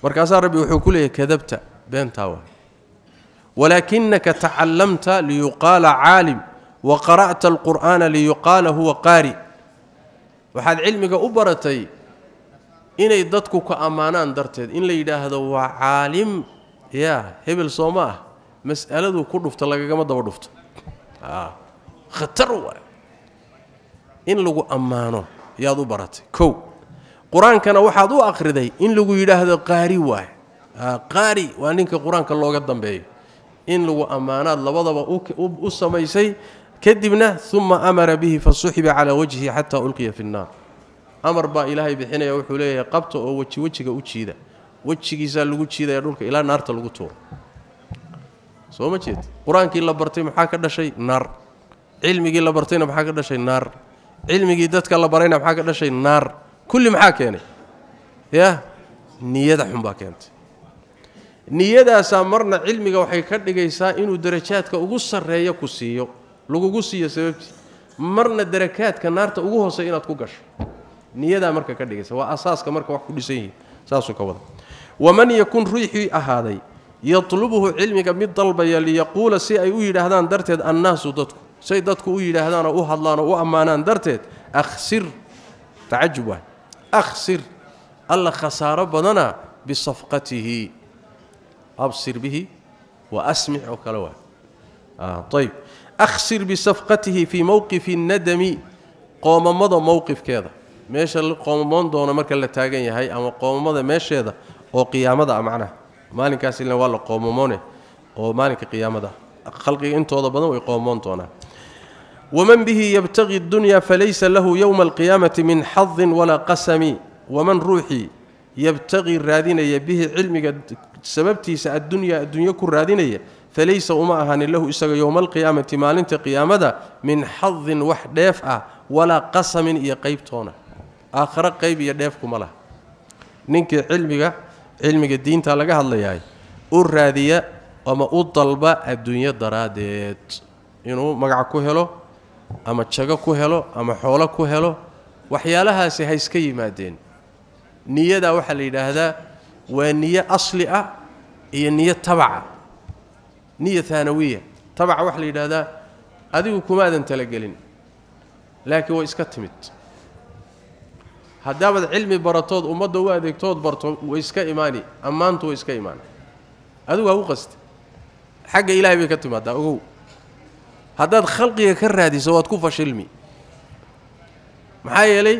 markaasaa rabbi wuxuu ku leeyahy kadabta beentaa waay walaakinaka tacallamta liyuqaala caalim wa qara'ta alqur'aana liyuqaala huwa qaari waxaad cilmiga u baratay inay dadku ka ammaanaan darteed in la yidhaahdo waa caalim yaa hebel soo ma ah mas'aladuu ku dhufta lagagama daba dhufto khatar waay in lagu ammaano yaad u baratay o qur-aankana waxaad u akhriday in lagu yidhaahdo qaari waay qaari waa ninka qur-aanka looga dambeeyo in lagu ammaanaad labadaba u samaysay kadibna uma amara bihi fasuxiba calaa wajhihi xataa ulqiya fi nnaar amar baa ilaahay bixinaya wuxuu leeyahay qabta oo weji wejiga u jiida wejigiisaa lagu jiidaya dhulka ilaa naarta lagu tuuro soo ma jeed qur la bartay maxaa ka dhashay naar cilmigii la bartayna maxaa ka dhashay naar cilmigii dadka la barayna maxaa ka dhashay naar kulli maxaa keenay yah niyada xun baa keentay niyadaasaa marna cilmiga waxay ka dhigaysaa inuu darajaadka ugu sarreeya ku siiyo lagugu siiyo sababtii marna darajaadka naarta ugu hoosey inaad ku gasho niyadaa marka ka dhigaysa waa asaaska marka wax ku dhisan yihiin saasuu ka wada waman yakun ruuxii ahaaday yatlubuhu cilmiga mid dalbaya liyaquula si ay u yidhaahdaan darteed annaasu dadku say dadku u yidhaahdaan oo u hadlaan oo u ammaanaan darteed akhsir tacajub waay akhsir alla khasaaro badana bisafqatihi absir bihi wa asmic oo kale waay ayb akhsir bisafqatihi fii mowqifi nadami qoomamada mowqifkeeda meesha la qoomamoon doono marka la taagan yahay ama qoomamada meesheeda oo qiyaamada ah macnaha maalinkaas ilaa waa la qoomamoone oo maalinka qiyaamada ah khalqiga intooda badan way qoomamoon doonaan waman bihi yabtaqi dunya falaysa lahu yowma alqiyaamati min xadin walaa qasami waman ruuxii yabtaqii raadinaya bihi cilmiga sababtiisa addunyaa addunyo ku raadinaya falaysa uma ahaanin lahu isaga yowma alqiyaamati maalinta qiyaamada min xadin wax dheef ah walaa qasamin iyo qeybtoona aakhare qayb iyo dheefkuma laha ninkii cilmiga cilmiga diinta laga hadlayahay u raadiya ama u dalba adduunyo daraaddeed inuu magac ku helo ama jago ku helo ama xoolo ku helo waxyaalahaasi ha iska yimaadeen niyadaa waxaa la yidhaahdaa waa niyo asli ah iyo niyo tabaca ah. niya haanawiya tabaca waxaa la yidhaahdaa adigu kumaadan talagelin laakiin way iska timid haddaabaad cilmi baratood ummadda u adeegtood barto way iska imaani ammaantu way iska imaan adigu ha u qaste xagga ilaahay bay ka timaadaa ogow haddaad khalqiga ka raadiso waad ku fashilmi maxaa yeelay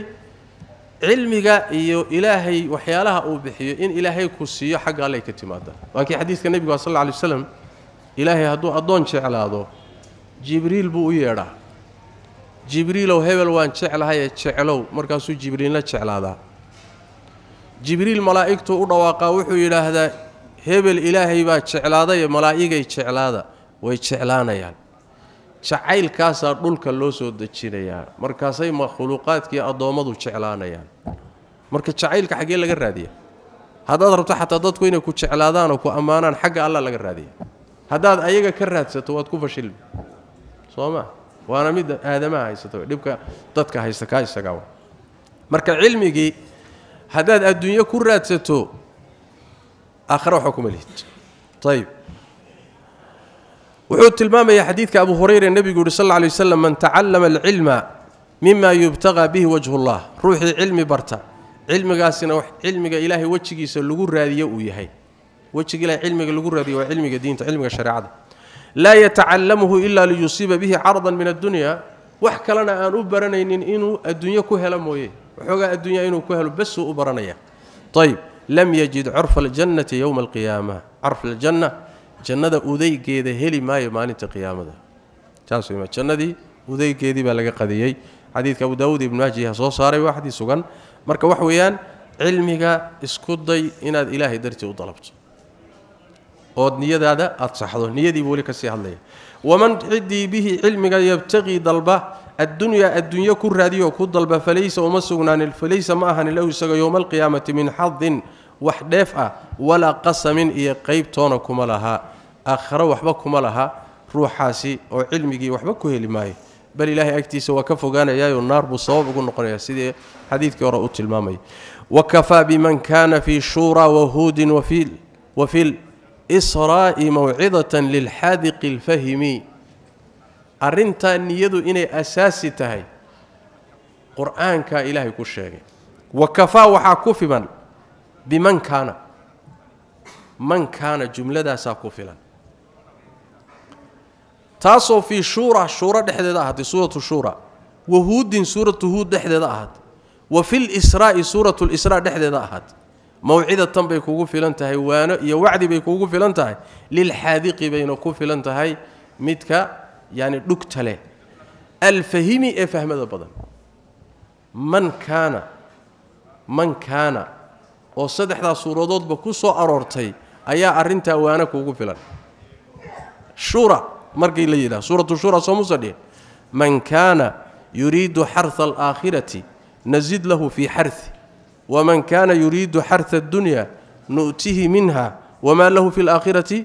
cilmiga iyo ilaahay waxyaalaha uu bixiyo in ilaahay ku siiyo xagga allay ka timaada waa kii xadiidka nebigu sal alla alay waslam ilaahay hadduu addoon jeclaado jibriil buu u yeedhaa jibriilow hebel waan jeclahaye jeclow markaasuu jibriilna jeclaadaa jibriil malaa'igtuu u dhawaaqaa wuxuu yidhaahdaa hebel ilaahay baa jeclaadaye malaa'igay jeclaada way jeclaanayaan jacaylkaasaa dhulka loo soo dejinayaa markaasay ma khuluqaadkii addoommadu jeclaanayaan marka jacaylka xaggee laga raadiya haddaad rabto xataa dadku inay ku jeclaadaanoo ku ammaanaan xagga alla laga raadiya haddaad ayaga ka raadsato waad ku fashilmi soo ma waana mid aadamaha haysata dhibka dadka haysta kaa isagaa marka cilmigii haddaad adduunyo ku raadsato aakhare waxba kuma lihid ayb وحو تلمام يا حديث ابو هريره النبي يقول صلى الله عليه وسلم من تعلم العلم مما يبتغى به وجه الله روحي علمي برتا علمي غاسنا علمي الهي وجهيسا لو راديه و يحيى وجهي له علمي لو راديه و علمي دينته علمي شريعه لا يتعلمه الا ليصيب به عرضا من الدنيا وأحكي لنا ان وبرنين انو إن الدنيا كهله مويه وحوغا الدنيا انو كهله بس وبرنيا طيب لم يجد عرف الجنه يوم القيامه عرف الجنه jannada udaygeeda heli maayo maalinta qiyaamada jannadii udaygeedii baa laga qadiyey xadiidka abu daawuud ibnu maajiha soo saaray waa xadiis sugan marka wax weeyaan cilmiga isku day inaad ilaahay dartii u dalabto ood niyadaada aad saxdo niyadiibu weli kasii hadlaya waman ciddii bihi cilmiga yabtaqii dalba addunyaa adduunyo ku raadiyoo ku dalba falaysa uma sugnaanin falaysa ma ahanin lahu isaga yowma alqiyaamati min xadin wax dheef ah walaa qasamin iyo qaybtoona kuma lahaa aakharo waxba kuma laha ruuxaasi oo cilmigii waxba ku heli maayo bal ilaahay agtiisa waa ka fogaanayaayo naar buu sabab ugu noqonaya sidii xadiidkii hore uu tilmaamay wakafaa biman kaana fii shuuraa wahuudin wa fi lisraa'i mawcidatan lilxaadiqi alfahimi arrintaa niyadu inay asaasi tahay qur-aankaa ilaahay ku sheegay wakafaa waxaa ku fiban بمن كان من كان جملة دا ساكو فلان تاسو في شورى شورى دحدة دا سورة شورى وهود سورة هود دحدة دا وفي الإسراء سورة الإسراء دحدة دا هاد موعدة تم بيكوكو فلان تهي وانا يا وعد بيكوكو فلان تهي للحاذق بينكو فلان تهي متك يعني دكتله الفهيمي افهم إيه هذا بدن من كان من كان oo saddexdaas suuradoodba ku soo aroortay ayaa arinta waana kugu filan shura markay la yiraahdo suuratu shura soo musadhiye man kana yuridu harth al-akhirati nazid lahu fi harth wa man kana yuridu harth ad-dunya nu'tihi minha wa ma lahu fi al-akhirati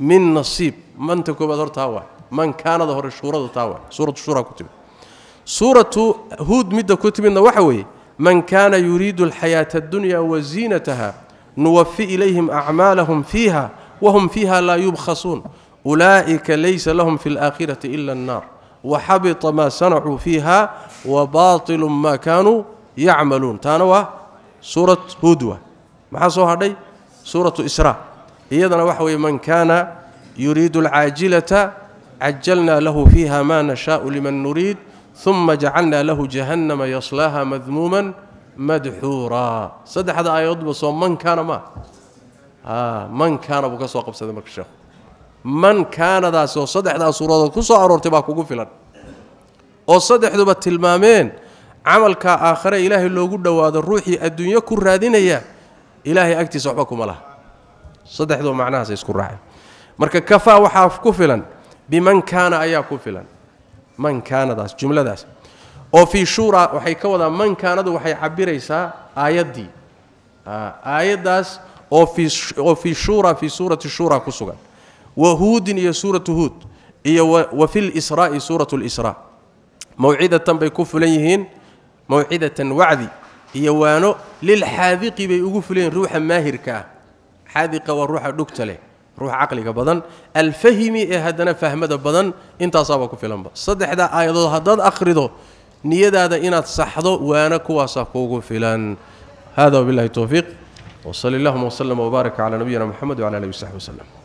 min nasib man koobaad hortaa waa man kaanada hore shuurada taa waa suuratu shura kutib timid suuratu huud midda ku timidna waxa weeye من كان يريد الحياة الدنيا وزينتها نوفي إليهم أعمالهم فيها وهم فيها لا يبخسون أولئك ليس لهم في الآخرة إلا النار وحبط ما صنعوا فيها وباطل ما كانوا يعملون تانوا سورة هدوة ما سو هدي سورة إسراء هي وحوي من كان يريد العاجلة عجلنا له فيها ما نشاء لمن نريد ثم جعلنا له جهنم يصلاها مذموما مدحورا صدح هذا آيات من كان ما آه من كان أبو كسوق بس هذا الشيخ من كان ذا سو صدح ذا صورة كسو عرورت باك وقفلا أو ذو بالتلمامين عمل كآخر إلهي اللي قلنا وهذا الروحي الدنيا كرادين إياه إلهي أكتي صحبكم الله صدح ذو معناه سيسكر راعي مركا كفا وحاف كفلا بمن كان أيا كفلا man kaanadaas jumladaas oo fii shuuraa waxay ka wadaa man kaanadu waxay cabiraysaa aayaddii aayaddaas oo fii oo fii shuuraa fii suurati shuuraa ku sugan wa huudin iyo suuratu huud iyo wa fi lisraa'i suuratu lisraa mawcidatan bay ku fulan yihiin mawcidatan wacdi iyo waano lilxaadiqi bay ugu fulan yihiin ruuxa maahirka ah xaadiqa waa ruuxa dhugta leh روح عقلك بدن الفهمي إيه هدنا فهمة بدن أنت صابك في لمبا آية صدق هذا أيضا هذا أخرده نيد هذا إن تصحده وأنا كو صابك في لان هذا بالله التوفيق وصلى الله وسلم وبارك على نبينا محمد وعلى آله وصحبه وسلم